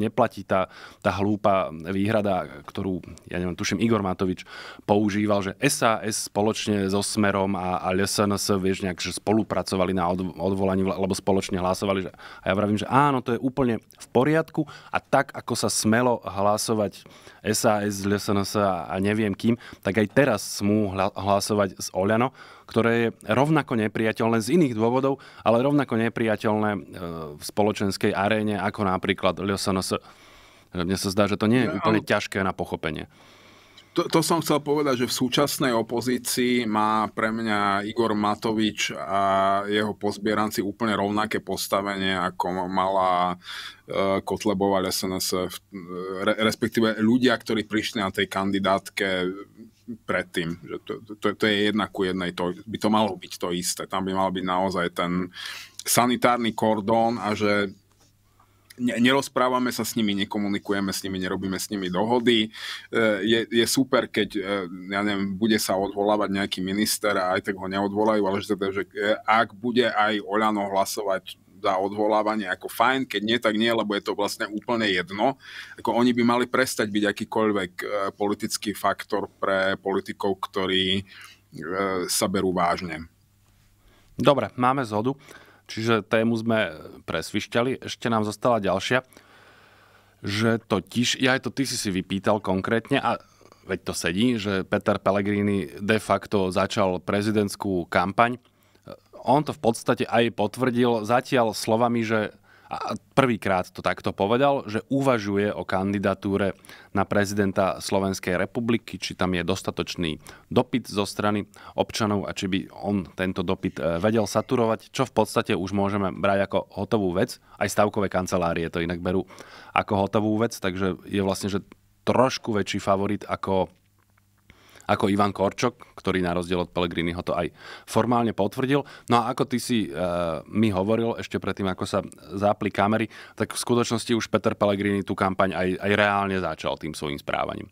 neplatí tá, tá hlúpa výhrada, ktorú, ja neviem, tuším, Igor Matovič používal, že SAS spoločne so Smerom a, a LSNS, vieš, nejak, že spolupracovali na od, odvolaní, lebo spoločne hlasovali. Že, a ja vravím, že áno, to je úplne v poriadku a tak, ako ako sa smelo hlasovať SAS, LSNS a neviem kým, tak aj teraz smú hlasovať z Oľano, ktoré je rovnako nepriateľné z iných dôvodov, ale rovnako nepriateľné e, v spoločenskej aréne ako napríklad LSNS. Mne sa zdá, že to nie je no, úplne ťažké na pochopenie. To, to som chcel povedať, že v súčasnej opozícii má pre mňa Igor Matovič a jeho pozbieranci úplne rovnaké postavenie, ako mala e, Kotlebová SNS, e, respektíve ľudia, ktorí prišli na tej kandidátke predtým. Že to, to, to je jedna ku jednej, to, by to malo byť to isté. Tam by mal byť naozaj ten sanitárny kordón a že ne, nerozprávame sa s nimi, nekomunikujeme s nimi, nerobíme s nimi dohody. E, je, je super, keď, e, ja neviem, bude sa odvolávať nejaký minister a aj tak ho neodvolajú, ale že, teda, že e, ak bude aj Oľano hlasovať za odvolávanie ako fajn, keď nie, tak nie, lebo je to vlastne úplne jedno. Ako oni by mali prestať byť akýkoľvek politický faktor pre politikov, ktorí sa berú vážne. Dobre, máme zhodu. Čiže tému sme presvišťali. Ešte nám zostala ďalšia, že totiž, ja aj to ty si si vypýtal konkrétne a veď to sedí, že Peter Pellegrini de facto začal prezidentskú kampaň. On to v podstate aj potvrdil zatiaľ slovami, že a prvýkrát to takto povedal, že uvažuje o kandidatúre na prezidenta Slovenskej republiky, či tam je dostatočný dopyt zo strany občanov a či by on tento dopyt e, vedel saturovať, čo v podstate už môžeme brať ako hotovú vec. Aj stavkové kancelárie to inak berú ako hotovú vec, takže je vlastne, že trošku väčší favorit ako ako Ivan Korčok, ktorý na rozdiel od ho to aj formálne potvrdil. No a ako ty si e, mi hovoril ešte predtým, ako sa zápli kamery, tak v skutočnosti už Peter Pellegrini tú kampaň aj, aj reálne začal tým svojim správaním.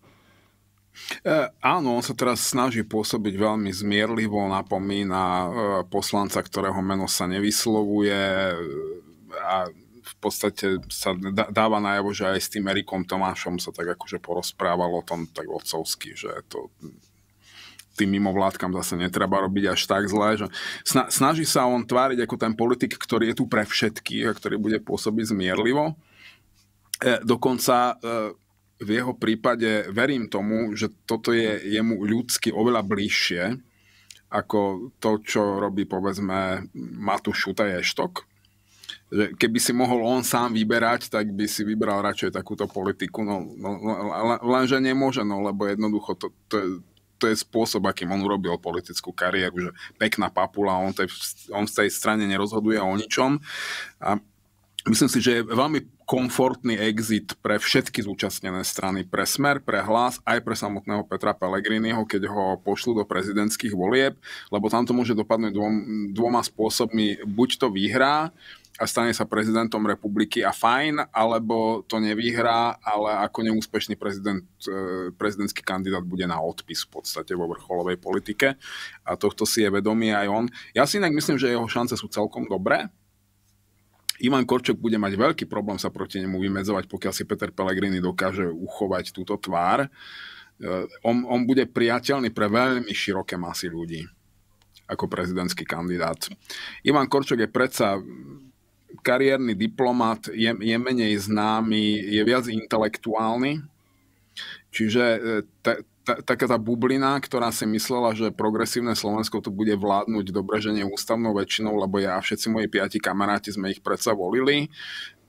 E, áno, on sa teraz snaží pôsobiť veľmi zmierlivo, napomína e, poslanca, ktorého meno sa nevyslovuje e, a v podstate sa dáva najavo, že aj s tým Erikom Tomášom sa tak akože porozprávalo o tom tak otcovsky, že to tým mimovládkam zase netreba robiť až tak zle, že snaží sa on tváriť ako ten politik, ktorý je tu pre všetkých a ktorý bude pôsobiť zmierlivo. E, dokonca e, v jeho prípade verím tomu, že toto je jemu ľudsky oveľa bližšie ako to, čo robí povedzme Matúš Šutaj Eštok, že keby si mohol on sám vyberať, tak by si vybral radšej takúto politiku, no, no, no lenže nemôže, no lebo jednoducho to, to, je, to je spôsob, akým on urobil politickú kariéru, že pekná papula, on, tej, on v tej strane nerozhoduje o ničom a myslím si, že je veľmi komfortný exit pre všetky zúčastnené strany, pre Smer, pre Hlas, aj pre samotného Petra Pellegriniho, keď ho pošlu do prezidentských volieb, lebo tam to môže dopadnúť dvom, dvoma spôsobmi. Buď to vyhrá, a stane sa prezidentom republiky a fajn, alebo to nevyhrá, ale ako neúspešný prezident, e, prezidentský kandidát bude na odpis v podstate vo vrcholovej politike a tohto si je vedomý aj on. Ja si inak myslím, že jeho šance sú celkom dobré. Ivan Korčok bude mať veľký problém sa proti nemu vymedzovať, pokiaľ si Peter Pellegrini dokáže uchovať túto tvár. E, on, on bude priateľný pre veľmi široké masy ľudí ako prezidentský kandidát. Ivan Korčok je predsa kariérny diplomat je, je menej známy, je viac intelektuálny. Čiže e, ta, ta, taká tá bublina, ktorá si myslela, že progresívne Slovensko tu bude vládnuť dobre, že väčšinou, lebo ja a všetci moji piati kamaráti sme ich predsa volili,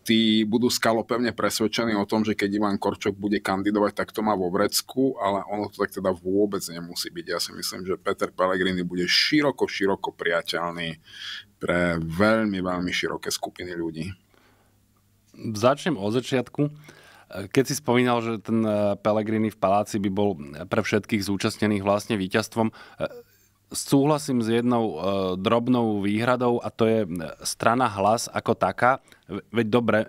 tí budú skalopevne presvedčení o tom, že keď Ivan Korčok bude kandidovať, tak to má vo vrecku, ale ono to tak teda vôbec nemusí byť. Ja si myslím, že Peter Pellegrini bude široko, široko priateľný pre veľmi, veľmi široké skupiny ľudí. Začnem od začiatku. Keď si spomínal, že ten e, Pelegrini v Paláci by bol pre všetkých zúčastnených vlastne víťazstvom, e, súhlasím s jednou e, drobnou výhradou a to je strana hlas ako taká. Veď dobre,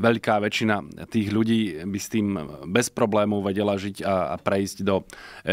veľká väčšina tých ľudí by s tým bez problémov vedela žiť a prejsť do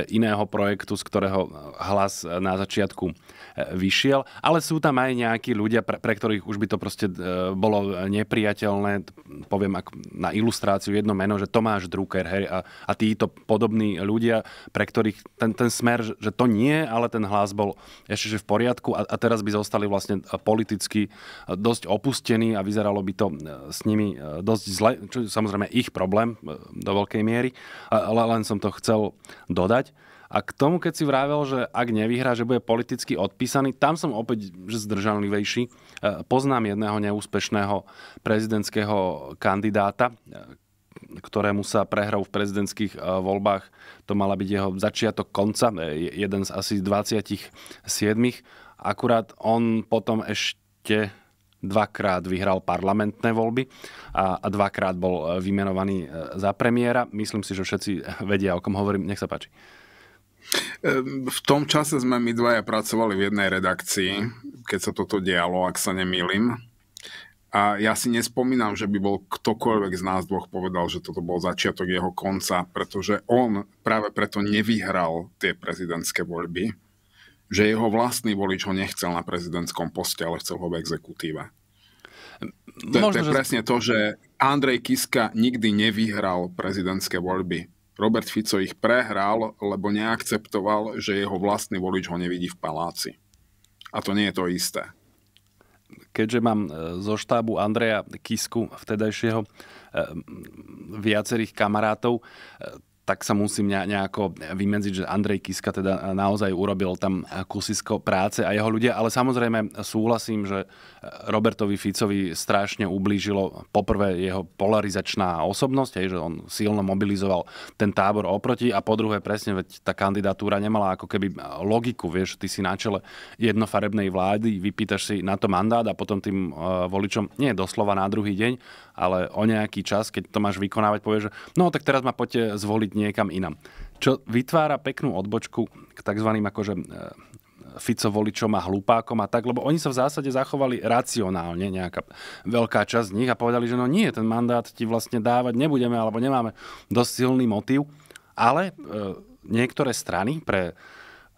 iného projektu, z ktorého hlas na začiatku vyšiel, ale sú tam aj nejakí ľudia, pre, pre ktorých už by to proste e, bolo nepriateľné. Poviem ak na ilustráciu jedno meno, že Tomáš Drucker hej, a, a títo podobní ľudia, pre ktorých ten, ten smer, že to nie, ale ten hlas bol ešte že v poriadku a, a teraz by zostali vlastne politicky e, dosť opustení a vyzeralo by to e, s nimi dosť zle, čo je samozrejme ich problém do veľkej miery, ale len som to chcel dodať. A k tomu, keď si vravel, že ak nevyhrá, že bude politicky odpísaný, tam som opäť že zdržanlivejší. E, poznám jedného neúspešného prezidentského kandidáta, e, ktorému sa prehral v prezidentských e, voľbách. To mala byť jeho začiatok konca, jeden z asi 27. Akurát on potom ešte dvakrát vyhral parlamentné voľby a, a dvakrát bol vymenovaný za premiéra. Myslím si, že všetci vedia, o kom hovorím. Nech sa páči. Ehm, v tom čase sme my dvaja pracovali v jednej redakcii, keď sa toto dialo, ak sa nemýlim. A ja si nespomínam, že by bol ktokoľvek z nás dvoch povedal, že toto bol začiatok jeho konca, pretože on práve preto nevyhral tie prezidentské voľby, že jeho vlastný volič ho nechcel na prezidentskom poste, ale chcel ho v exekutíve. To, Možno, to je presne to, že Andrej Kiska nikdy nevyhral prezidentské voľby. Robert Fico ich prehral, lebo neakceptoval, že jeho vlastný volič ho nevidí v paláci. A to nie je to isté. Keďže mám e, zo štábu Andreja Kisku, vtedajšieho, e, viacerých kamarátov, e, tak sa musím nejako vymedziť, že Andrej Kiska teda naozaj urobil tam kusisko práce a jeho ľudia, ale samozrejme súhlasím, že Robertovi Ficovi strašne ublížilo poprvé jeho polarizačná osobnosť, že on silno mobilizoval ten tábor oproti a po druhé presne, veď tá kandidatúra nemala ako keby logiku, vieš, ty si na čele jednofarebnej vlády, vypýtaš si na to mandát a potom tým eh, voličom, nie doslova na druhý deň, ale o nejaký čas, keď to máš vykonávať, povieš, že no tak teraz ma poďte zvoliť niekam inam. Čo vytvára peknú odbočku k tzv. akože e, Fico voličom a hlupákom a tak, lebo oni sa v zásade zachovali racionálne, nejaká veľká časť z nich a povedali, že no nie, ten mandát ti vlastne dávať nebudeme, alebo nemáme dosť silný motív, ale e, niektoré strany pre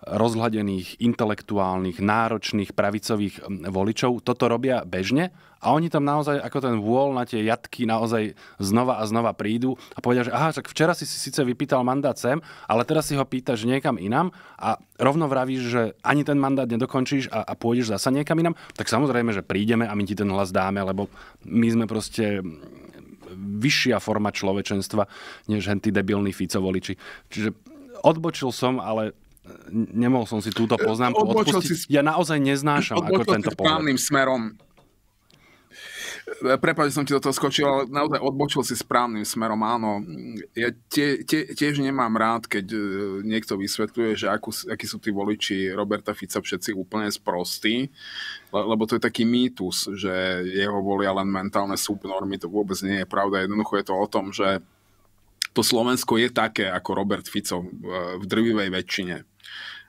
rozhľadených, intelektuálnych, náročných, pravicových hm, voličov. Toto robia bežne a oni tam naozaj ako ten vôľ na tie jatky naozaj znova a znova prídu a povedia, že aha, tak včera si si síce vypýtal mandát sem, ale teraz si ho pýtaš niekam inam a rovno vravíš, že ani ten mandát nedokončíš a, a pôjdeš zasa niekam inam, tak samozrejme, že prídeme a my ti ten hlas dáme, lebo my sme proste vyššia forma človečenstva, než hen tí debilní Fico voliči. Čiže odbočil som, ale nemohol som si túto e, poznámku odpustiť. Si, ja naozaj neznášam ako tento si pohľad. správnym smerom. E, Prepač, som ti do toho skočil, ale naozaj odbočil si správnym smerom, áno. Ja tie, tie, tiež nemám rád, keď e, niekto vysvetľuje, že akú, akí sú tí voliči Roberta Fica všetci úplne sprostí, lebo to je taký mýtus, že jeho volia len mentálne subnormy, to vôbec nie je pravda. Jednoducho je to o tom, že to Slovensko je také ako Robert Fico v drvivej väčšine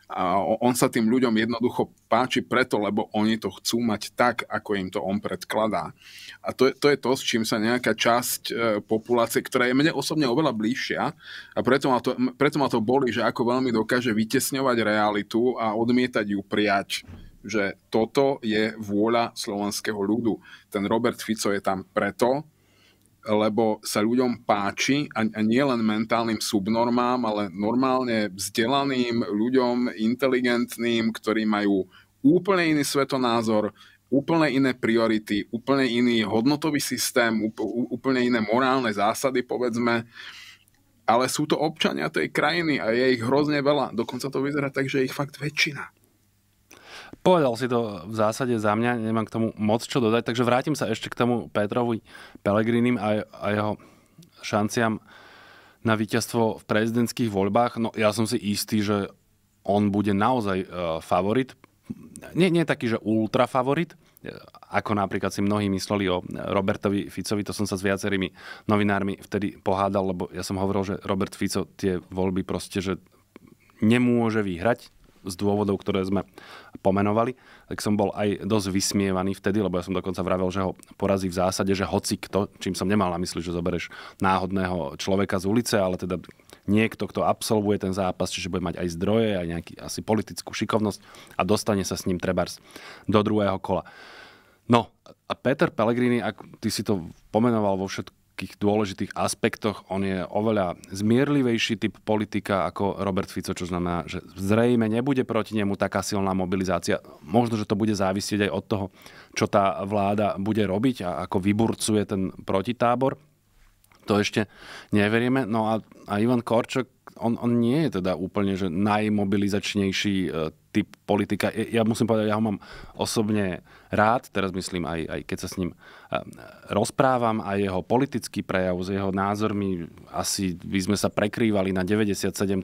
a on sa tým ľuďom jednoducho páči preto, lebo oni to chcú mať tak, ako im to on predkladá. A to je to, je to s čím sa nejaká časť e, populácie, ktorá je mne osobne oveľa bližšia, a preto ma to, preto ma to boli, že ako veľmi dokáže vytesňovať realitu a odmietať ju prijať že toto je vôľa slovenského ľudu. Ten Robert Fico je tam preto, lebo sa ľuďom páči a, nie len mentálnym subnormám, ale normálne vzdelaným ľuďom, inteligentným, ktorí majú úplne iný svetonázor, úplne iné priority, úplne iný hodnotový systém, úplne iné morálne zásady, povedzme. Ale sú to občania tej krajiny a je ich hrozne veľa. Dokonca to vyzerá tak, že je ich fakt väčšina. Povedal si to v zásade za mňa, nemám k tomu moc čo dodať, takže vrátim sa ešte k tomu Petrovi Pelegrinim a, a jeho šanciam na víťazstvo v prezidentských voľbách. No ja som si istý, že on bude naozaj e, favorit. Nie, nie taký, že ultra favorit, ako napríklad si mnohí mysleli o Robertovi Ficovi, to som sa s viacerými novinármi vtedy pohádal, lebo ja som hovoril, že Robert Fico tie voľby proste, že nemôže vyhrať, z dôvodov, ktoré sme pomenovali, tak som bol aj dosť vysmievaný vtedy, lebo ja som dokonca vravel, že ho porazí v zásade, že hoci kto, čím som nemal na mysli, že zobereš náhodného človeka z ulice, ale teda niekto, kto absolvuje ten zápas, čiže bude mať aj zdroje, aj nejaký asi politickú šikovnosť a dostane sa s ním trebárs do druhého kola. No, a Peter Pellegrini, ak ty si to pomenoval vo všetko, takých dôležitých aspektoch. On je oveľa zmierlivejší typ politika ako Robert Fico, čo znamená, že zrejme nebude proti nemu taká silná mobilizácia. Možno, že to bude závisieť aj od toho, čo tá vláda bude robiť a ako vyburcuje ten protitábor. To ešte neverieme. No a, a Ivan Korčok, on, on nie je teda úplne že najmobilizačnejší e, typ politika. Ja, musím povedať, ja ho mám osobne rád, teraz myslím aj, aj keď sa s ním eh, rozprávam a jeho politický prejav s jeho názormi, asi by sme sa prekrývali na 97,46%,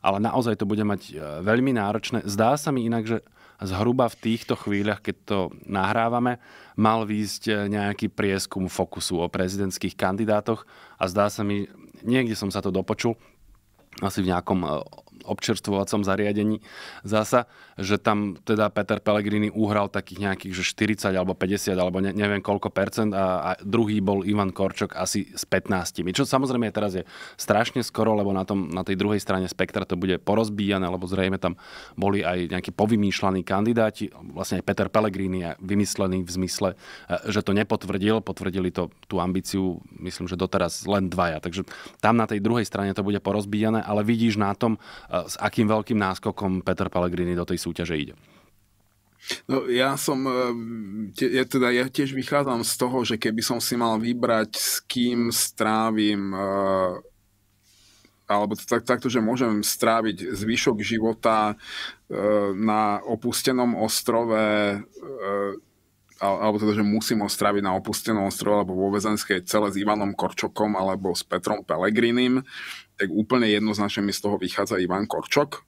ale naozaj to bude mať eh, veľmi náročné. Zdá sa mi inak, že zhruba v týchto chvíľach, keď to nahrávame, mal výjsť eh, nejaký prieskum fokusu o prezidentských kandidátoch a zdá sa mi, niekde som sa to dopočul, asi v nejakom občerstvovacom zariadení zasa, že tam teda Peter Pellegrini uhral takých nejakých že 40 alebo 50 alebo ne, neviem koľko percent a, a druhý bol Ivan Korčok asi s 15. Čo samozrejme teraz je strašne skoro, lebo na, tom, na tej druhej strane spektra to bude porozbíjane, lebo zrejme tam boli aj nejakí povymýšľaní kandidáti, vlastne aj Peter Pellegrini je vymyslený v zmysle, e, že to nepotvrdil, potvrdili to tú ambíciu, myslím, že doteraz len dvaja. Takže tam na tej druhej strane to bude porozbíjane, ale vidíš na tom e, s akým veľkým náskokom Peter Pellegrini do tej súťaže ide? No, ja som, eh, ja, teda, ja tiež vychádzam z toho, že keby som si mal vybrať, s kým strávim eh, alebo tak, takto, že môžem stráviť zvyšok života eh, na opustenom ostrove, alebo teda, že musím ho stráviť na opustenom ostrove, alebo vo väzenskej cele s Ivanom Korčokom, alebo s Petrom Pelegrinim, tak úplne jednoznačne mi z toho vychádza Ivan Korčok.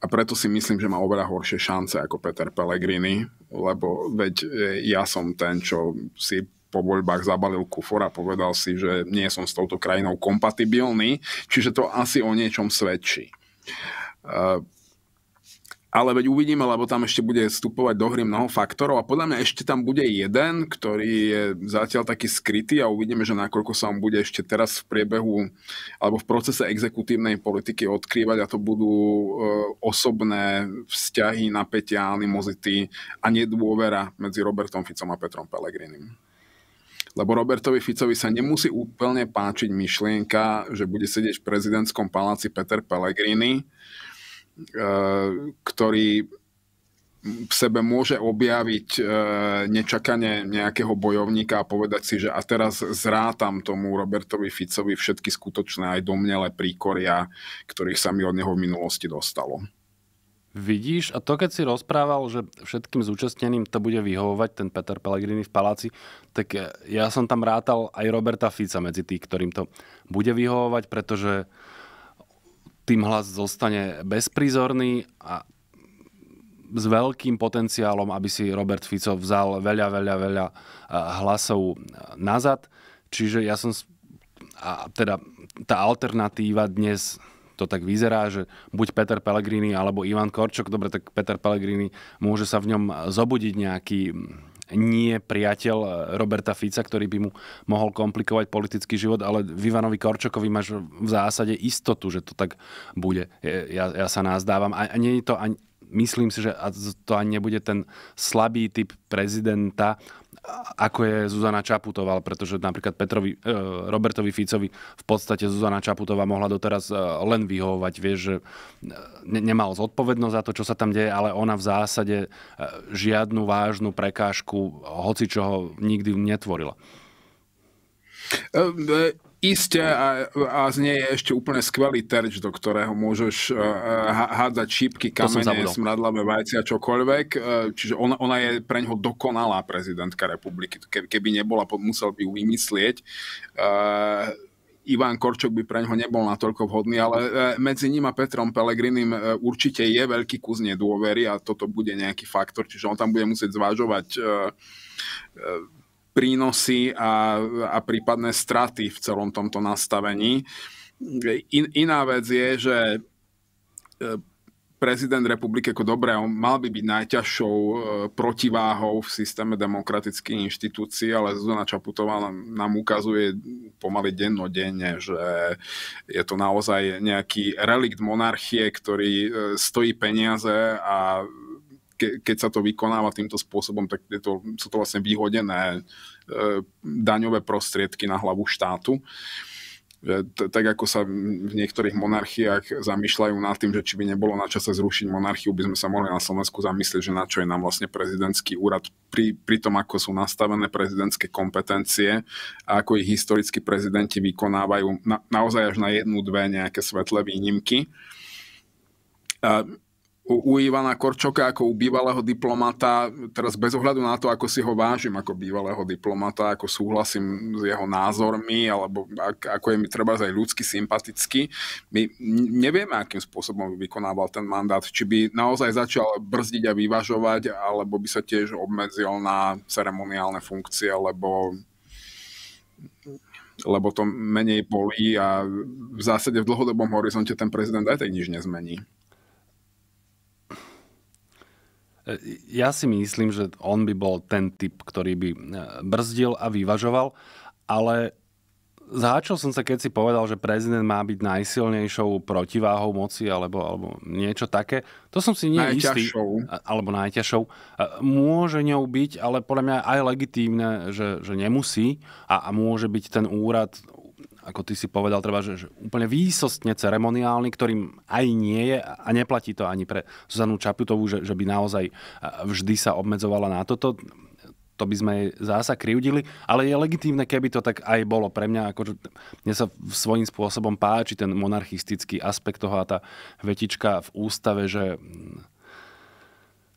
A preto si myslím, že má oveľa horšie šance ako Peter Pellegrini, lebo veď e, ja som ten, čo si po voľbách zabalil kufor a povedal si, že nie som s touto krajinou kompatibilný, čiže to asi o niečom svedčí. E, ale veď uvidíme, lebo tam ešte bude vstupovať do hry mnoho faktorov a podľa mňa ešte tam bude jeden, ktorý je zatiaľ taký skrytý a uvidíme, že nakoľko sa on bude ešte teraz v priebehu alebo v procese exekutívnej politiky odkrývať a to budú e, osobné vzťahy, napätia, animozity a nedôvera medzi Robertom Ficom a Petrom Pellegrinim. Lebo Robertovi Ficovi sa nemusí úplne páčiť myšlienka, že bude sedieť v prezidentskom paláci Peter Pellegrini, E, ktorý v sebe môže objaviť e, nečakanie nejakého bojovníka a povedať si, že a teraz zrátam tomu Robertovi Ficovi všetky skutočné aj domnele príkoria, ktorých sa mi od neho v minulosti dostalo. Vidíš, a to keď si rozprával, že všetkým zúčastneným to bude vyhovovať, ten Peter Pellegrini v paláci, tak e, ja som tam rátal aj Roberta Fica medzi tých, ktorým to bude vyhovovať, pretože uh, tým hlas zostane bezprizorný a s veľkým potenciálom, aby si Robert Fico vzal veľa, veľa, veľa eh, hlasov eh, nazad. Čiže ja som... A teda tá alternatíva dnes to tak vyzerá, že buď Peter Pellegrini alebo Ivan Korčok, dobre, tak Peter Pellegrini môže sa v ňom eh, zobudiť nejaký mm, nie priateľ eh, Roberta Fica, ktorý by mu mohol komplikovať politický život, ale Vivanovi Korčokovi máš v zásade istotu, že to tak bude. Ja, ja sa názdávam. A nie je to ani, myslím si, že to ani nebude ten slabý typ prezidenta, ako je Zuzana Čaputová, pretože napríklad Petrovi, e, Robertovi Ficovi v podstate Zuzana Čaputová mohla doteraz e, len vyhovovať, vieš, že e, ne, nemal zodpovednosť za to, čo sa tam deje, ale ona v zásade e, žiadnu vážnu prekážku hoci čoho nikdy netvorila. Isté a, a z nej je ešte úplne skvelý terč, do ktorého môžeš e, e, hádzať šípky, kamene, smradlavé vajci a čokoľvek. E, čiže ona, ona je pre ňoho dokonalá prezidentka republiky. Keby nebola, musel by ju vymyslieť. Iván Korčok by pre ňoho nebol natoľko vhodný, ale medzi ním a Petrom Pelegrinim určite je veľký kus nedôvery a toto bude nejaký faktor, čiže on tam bude musieť zvážovať prínosy a, a prípadné straty v celom tomto nastavení. In, iná vec je, že e, prezident republiky ako dobré, on mal by byť najťažšou e, protiváhou v systéme demokratických inštitúcií, ale Zuzana Čaputová nám ukazuje pomaly dennodenne, že je to naozaj nejaký relikt monarchie, ktorý e, stojí peniaze a ke, keď sa to vykonáva týmto spôsobom, tak je to, sú to vlastne vyhodené E, daňové prostriedky na hlavu štátu. Tak ako sa v niektorých monarchiách zamýšľajú nad tým, že či by nebolo na čase zrušiť monarchiu, by sme sa mohli na Slovensku zamyslieť, že na čo je nám vlastne prezidentský úrad pri, pri tom, ako sú nastavené prezidentské kompetencie a ako ich historicky prezidenti vykonávajú na, naozaj až na jednu, dve nejaké svetlé výnimky. A u, u Ivana Korčoka ako u bývalého diplomata, teraz bez ohľadu na to, ako si ho vážim ako bývalého diplomata, ako súhlasím s jeho názormi, alebo ak, ako je mi treba aj ľudsky sympatický, my nevieme, akým spôsobom vykonával ten mandát. Či by naozaj začal brzdiť a vyvažovať, alebo by sa tiež obmedzil na ceremoniálne funkcie, lebo lebo to menej bolí a v zásade v dlhodobom horizonte ten prezident aj tak nič nezmení. E, ja si myslím, že on by bol ten typ, ktorý by e, brzdil a vyvažoval, ale zháčil som sa, keď si povedal, že prezident má byť najsilnejšou protiváhou moci alebo, alebo niečo také. To som si nie istý. Alebo najťažšou. Môže ňou byť, ale podľa mňa aj legitímne, že, že nemusí a, a môže byť ten úrad ako ty si povedal, treba, že, že úplne výsostne ceremoniálny, ktorým aj nie je a neplatí to ani pre Zuzanu Čaputovú, že, že by naozaj e, vždy sa obmedzovala na toto to by sme zása krivdili, ale je legitívne, keby to tak aj bolo pre mňa. Akože, mne sa svojím spôsobom páči ten monarchistický aspekt toho a tá vetička v ústave, že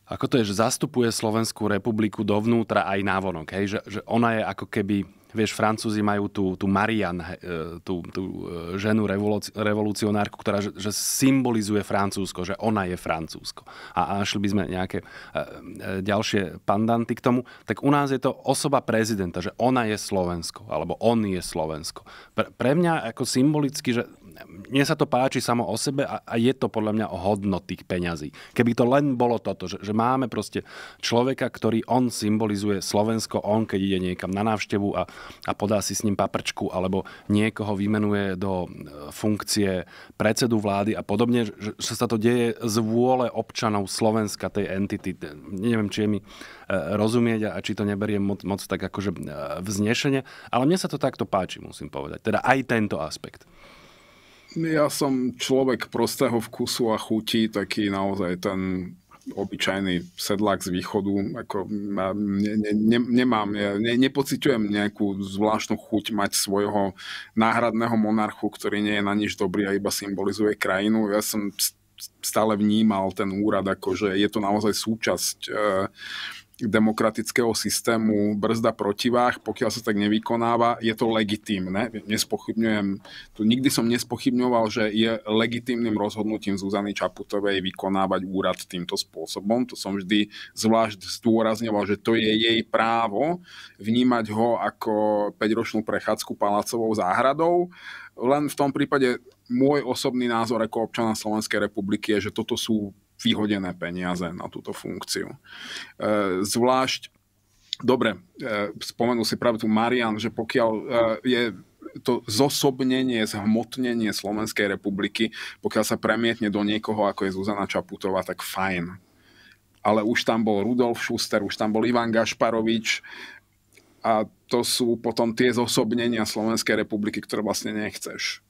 ako to je, že zastupuje Slovenskú republiku dovnútra aj návonok, hej? Že, že ona je ako keby, vieš, Francúzi majú tú, tú Marian, e, tú, tú e, ženu revolucionárku, ktorá že, že symbolizuje Francúzsko, že ona je Francúzsko. A, našli šli by sme nejaké e, ďalšie pandanty k tomu, tak u nás je to osoba prezidenta, že ona je Slovensko, alebo on je Slovensko. Pre, pre mňa ako symbolicky, že mne sa to páči samo o sebe a, a je to podľa mňa o hodnot peňazí. Keby to len bolo toto, že, že máme proste človeka, ktorý on symbolizuje Slovensko, on keď ide niekam na návštevu a, a podá si s ním paprčku, alebo niekoho vymenuje do e, funkcie predsedu vlády a podobne, že, že sa to deje z vôle občanov Slovenska, tej entity. Neviem, či je mi e, rozumieť a či to neberiem moc, moc tak akože e, vznešenie, ale mne sa to takto páči, musím povedať. Teda aj tento aspekt. Ja som človek prostého vkusu a chuti, taký naozaj ten obyčajný sedlák z východu, ako ne, ne, ne, nemám, ne, nepociťujem nejakú zvláštnu chuť mať svojho náhradného monarchu, ktorý nie je na nič dobrý a iba symbolizuje krajinu. Ja som stále vnímal ten úrad, ako že je to naozaj súčasť uh, demokratického systému brzda protivách, pokiaľ sa tak nevykonáva, je to legitímne. Nespochybňujem, tu nikdy som nespochybňoval, že je legitímnym rozhodnutím Zuzany Čaputovej vykonávať úrad týmto spôsobom. To som vždy zvlášť zdôrazňoval, že to je jej právo vnímať ho ako 5-ročnú prechádzku palácovou záhradou. Len v tom prípade môj osobný názor ako občana Slovenskej republiky je, že toto sú vyhodené peniaze na túto funkciu. E, zvlášť, dobre, e, spomenul si práve tu Marian, že pokiaľ e, je to zosobnenie, zhmotnenie Slovenskej republiky, pokiaľ sa premietne do niekoho, ako je Zuzana Čaputová, tak fajn. Ale už tam bol Rudolf Schuster, už tam bol Ivan Gašparovič a to sú potom tie zosobnenia Slovenskej republiky, ktoré vlastne nechceš.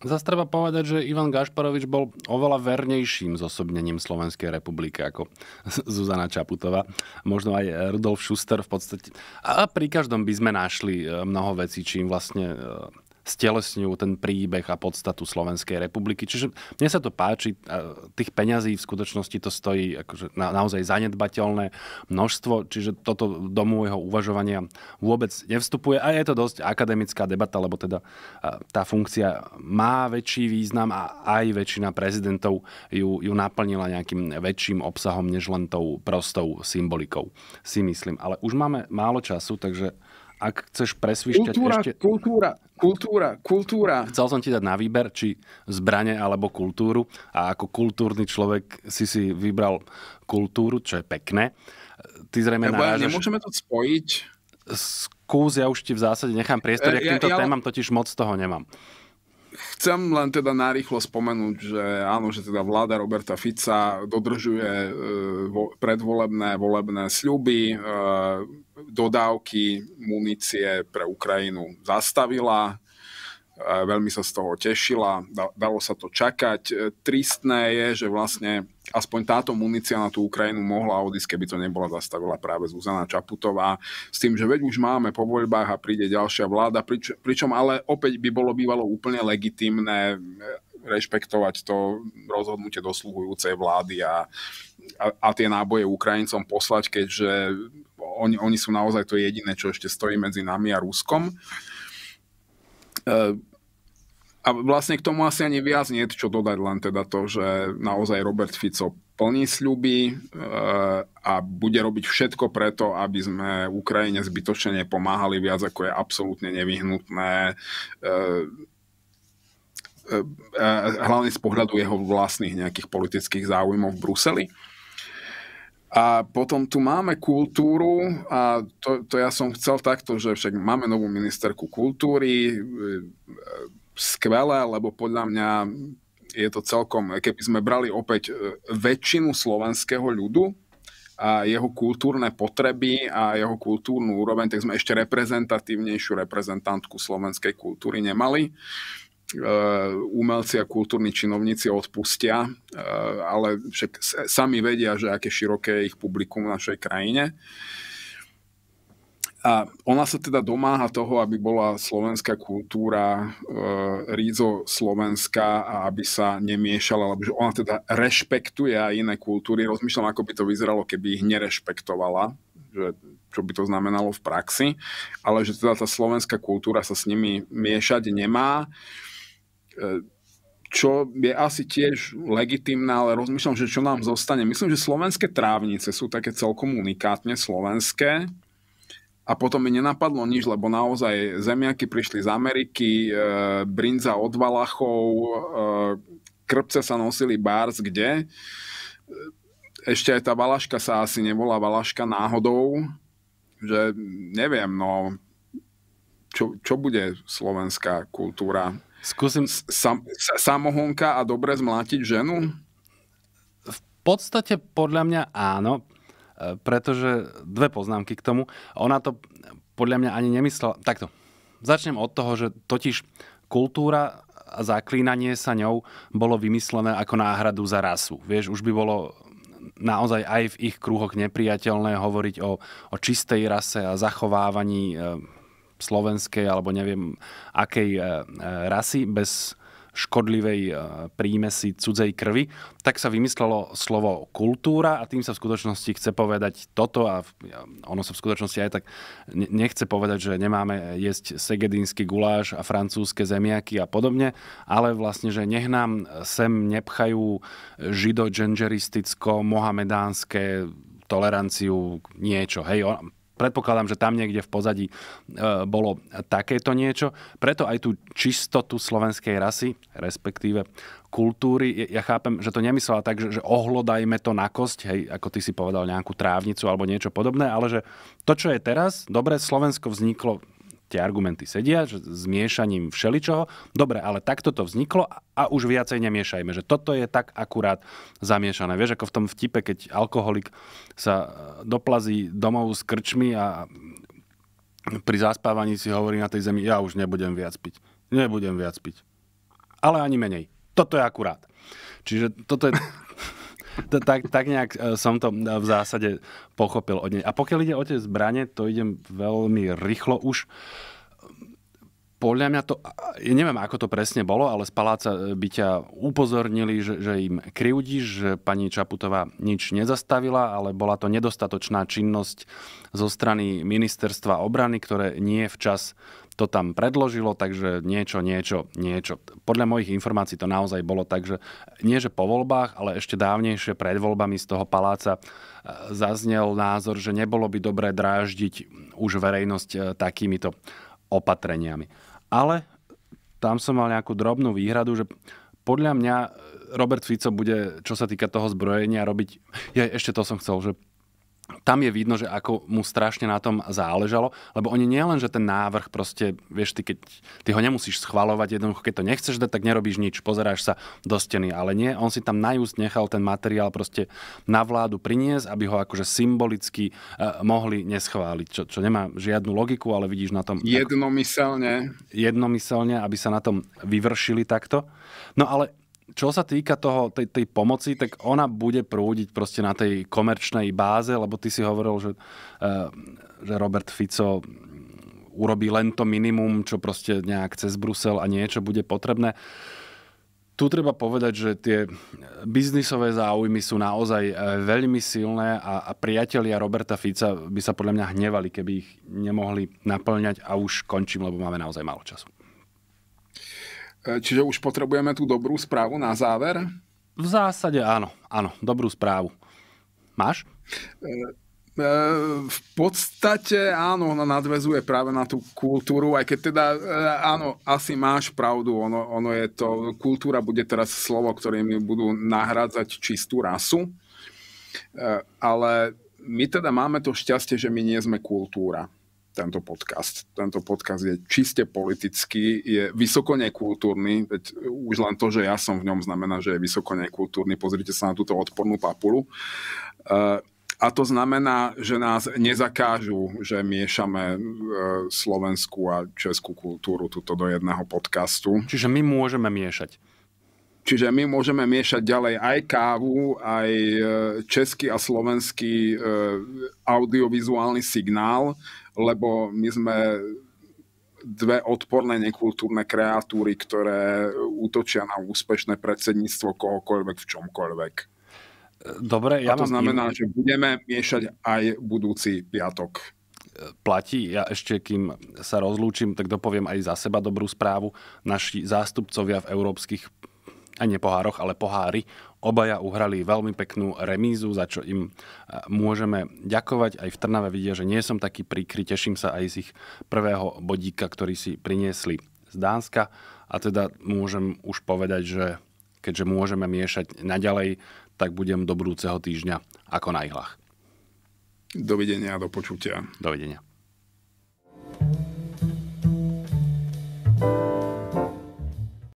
Zase treba povedať, že Ivan Gašparovič bol oveľa vernejším zosobnením Slovenskej republiky ako Zuzana Čaputová. Možno aj Rudolf Schuster v podstate. A pri každom by sme našli e, mnoho vecí, čím vlastne e, stelesňujú ten príbeh a podstatu Slovenskej republiky. Čiže mne sa to páči, tých peňazí v skutočnosti to stojí akože na, naozaj zanedbateľné množstvo, čiže toto do môjho uvažovania vôbec nevstupuje a je to dosť akademická debata, lebo teda tá funkcia má väčší význam a aj väčšina prezidentov ju, ju naplnila nejakým väčším obsahom než len tou prostou symbolikou, si myslím. Ale už máme málo času, takže ak chceš presvišťať kultúra, ešte... Kultúra, kultúra, kultúra. Chcel som ti dať na výber, či zbrane alebo kultúru. A ako kultúrny človek si si vybral kultúru, čo je pekné. Ty zrejme Lebo narážaš... Nemôžeme to spojiť. Skús, ja už ti v zásade nechám priestor, e, ja, ja týmto ja, témam totiž moc toho nemám. Chcem len teda narýchlo spomenúť, že áno, že teda vláda Roberta Fica dodržuje e, predvolebné volebné sľuby, e, dodávky munície pre Ukrajinu zastavila, e, veľmi sa z toho tešila, dalo sa to čakať. E, tristné je, že vlastne aspoň táto munícia na tú Ukrajinu mohla odísť, keby to nebola zastavila práve Zuzana Čaputová, s tým, že veď už máme po voľbách a príde ďalšia vláda, prič, pričom ale opäť by bolo bývalo úplne legitimné eh, rešpektovať to rozhodnutie dosluhujúcej vlády a, a, a tie náboje Ukrajincom poslať, keďže oni, oni sú naozaj to jediné, čo ešte stojí medzi nami a Ruskom. Eh, a vlastne k tomu asi ani viac nie je čo dodať, len teda to, že naozaj Robert Fico plní sľuby e, a bude robiť všetko preto, aby sme Ukrajine zbytočne pomáhali viac, ako je absolútne nevyhnutné e, e, hlavne z pohľadu jeho vlastných nejakých politických záujmov v Bruseli. A potom tu máme kultúru a to, to ja som chcel takto, že však máme novú ministerku kultúry, skvelé, lebo podľa mňa je to celkom, keby sme brali opäť e, väčšinu slovenského ľudu, a jeho kultúrne potreby a jeho kultúrnu úroveň, tak sme ešte reprezentatívnejšiu reprezentantku slovenskej kultúry nemali. E, umelci a kultúrni činovníci odpustia, e, ale však sami vedia, že aké široké je ich publikum v našej krajine. A ona sa teda domáha toho, aby bola slovenská kultúra e, rízo slovenská a aby sa nemiešala, lebo že ona teda rešpektuje aj iné kultúry. Rozmýšľam, ako by to vyzeralo, keby ich nerešpektovala, že čo by to znamenalo v praxi, ale že teda tá slovenská kultúra sa s nimi miešať nemá. E, čo je asi tiež legitimné, ale rozmýšľam, že čo nám zostane. Myslím, že slovenské trávnice sú také celkom unikátne slovenské a potom mi nenapadlo nič, lebo naozaj zemiaky prišli z Ameriky, e, brinza od Valachov, e, krpce sa nosili bars kde. Ešte aj tá Valaška sa asi nebola Valaška náhodou, že neviem, no čo, čo bude slovenská kultúra? Skúsim... Sam, samohonka a dobre zmlátiť ženu? V podstate podľa mňa áno pretože dve poznámky k tomu. Ona to podľa mňa ani nemyslela. Takto, začnem od toho, že totiž kultúra a zaklínanie sa ňou bolo vymyslené ako náhradu za rasu. Vieš, už by bolo naozaj aj v ich kruhoch nepriateľné hovoriť o, o čistej rase a zachovávaní e, slovenskej alebo neviem akej e, e rasy bez škodlivej e, prímesi cudzej krvi, tak sa vymyslelo slovo kultúra a tým sa v skutočnosti chce povedať toto a e, ono sa v skutočnosti aj tak nechce povedať, že nemáme jesť segedínsky guláš a francúzske zemiaky a podobne, ale vlastne, že nech nám sem nepchajú žido dženžeristicko mohamedánske toleranciu niečo. Hej, Predpokladám, že tam niekde v pozadí e, bolo takéto niečo. Preto aj tú čistotu slovenskej rasy, respektíve kultúry, ja chápem, že to nemyslela tak, že, ohlodajme to na kosť, hej, ako ty si povedal, nejakú trávnicu alebo niečo podobné, ale že to, čo je teraz, dobre, Slovensko vzniklo tie argumenty sedia, že s miešaním všeličoho. Dobre, ale takto to vzniklo a už viacej nemiešajme, že toto je tak akurát zamiešané. Vieš, ako v tom vtipe, keď alkoholik sa e, doplazí domov s krčmi a pri zaspávaní si hovorí na tej zemi, ja už nebudem viac piť. Nebudem viac piť. Ale ani menej. Toto je akurát. Čiže toto je tak, tak nejak e, som to e, v zásade pochopil od nej. A pokiaľ ide o tie zbranie, to idem veľmi rýchlo už podľa mňa to, ja neviem ako to presne bolo, ale z paláca e, by ťa upozornili, že, že im kriudíš, že pani Čaputová nič nezastavila, ale bola to nedostatočná činnosť zo strany ministerstva obrany, ktoré nie včas to tam predložilo, takže niečo, niečo, niečo. Podľa mojich informácií to naozaj bolo tak, že nie že po voľbách, ale ešte dávnejšie pred voľbami z toho paláca e, zaznel názor, že nebolo by dobré dráždiť už verejnosť e, takýmito opatreniami. Ale tam som mal nejakú drobnú výhradu, že podľa mňa e, Robert Fico bude, čo sa týka toho zbrojenia, robiť... Ja ešte to som chcel, že tam je vidno, že ako mu strašne na tom záležalo, lebo oni nie len, že ten návrh proste, vieš, ty, keď, ty ho nemusíš schvalovať, jednoducho, keď to nechceš dať, tak nerobíš nič, pozeráš sa do steny, ale nie, on si tam najúst nechal ten materiál proste na vládu priniesť, aby ho akože symbolicky eh, mohli neschváliť, čo, čo nemá žiadnu logiku, ale vidíš na tom... Jednomyselne. Ako, jednomyselne, aby sa na tom vyvršili takto. No ale čo sa týka toho, tej, tej pomoci, tak ona bude prúdiť proste na tej komerčnej báze, lebo ty si hovoril, že, eh, že Robert Fico urobí len to minimum, čo proste nejak cez Brusel a niečo bude potrebné. Tu treba povedať, že tie biznisové záujmy sú naozaj eh, veľmi silné a, priatelia Roberta Fica by sa podľa mňa hnevali, keby ich nemohli naplňať a už končím, lebo máme naozaj málo času. E, čiže už potrebujeme tú dobrú správu na záver? V zásade áno, áno, dobrú správu. Máš? E, e, v podstate áno, ona nadvezuje práve na tú kultúru, aj keď teda e, áno, asi máš pravdu, ono, ono je to, kultúra bude teraz slovo, ktorým budú nahrádzať čistú rasu, e, ale my teda máme to šťastie, že my nie sme kultúra tento podcast. Tento podcast je čiste politický, je vysoko nekultúrny, veď už len to, že ja som v ňom, znamená, že je vysoko nekultúrny. Pozrite sa na túto odpornú papulu. Eh, a to znamená, že nás nezakážu, že miešame eh, slovenskú a českú kultúru tuto do jedného podcastu. Čiže my môžeme miešať. Čiže my môžeme miešať ďalej aj kávu, aj eh, český a slovenský audiovizuálny signál, lebo my sme dve odporné nekultúrne kreatúry, ktoré útočia na úspešné predsedníctvo kohokoľvek v čomkoľvek. Dobre, ja A to znamená, im... že budeme miešať aj budúci piatok platí. Ja ešte, kým sa rozlúčim, tak dopoviem aj za seba dobrú správu. Naši zástupcovia v európskych, a nie pohároch, ale pohári Obaja uhrali veľmi peknú remízu, za čo im e, môžeme ďakovať. Aj v Trnave vidia, že nie som taký príkry, teším sa aj z ich prvého bodíka, ktorý si priniesli z Dánska. A teda môžem už povedať, že keďže môžeme miešať naďalej, tak budem do budúceho týždňa ako na ihlách. Dovidenia a do počutia. Dovidenia. thank you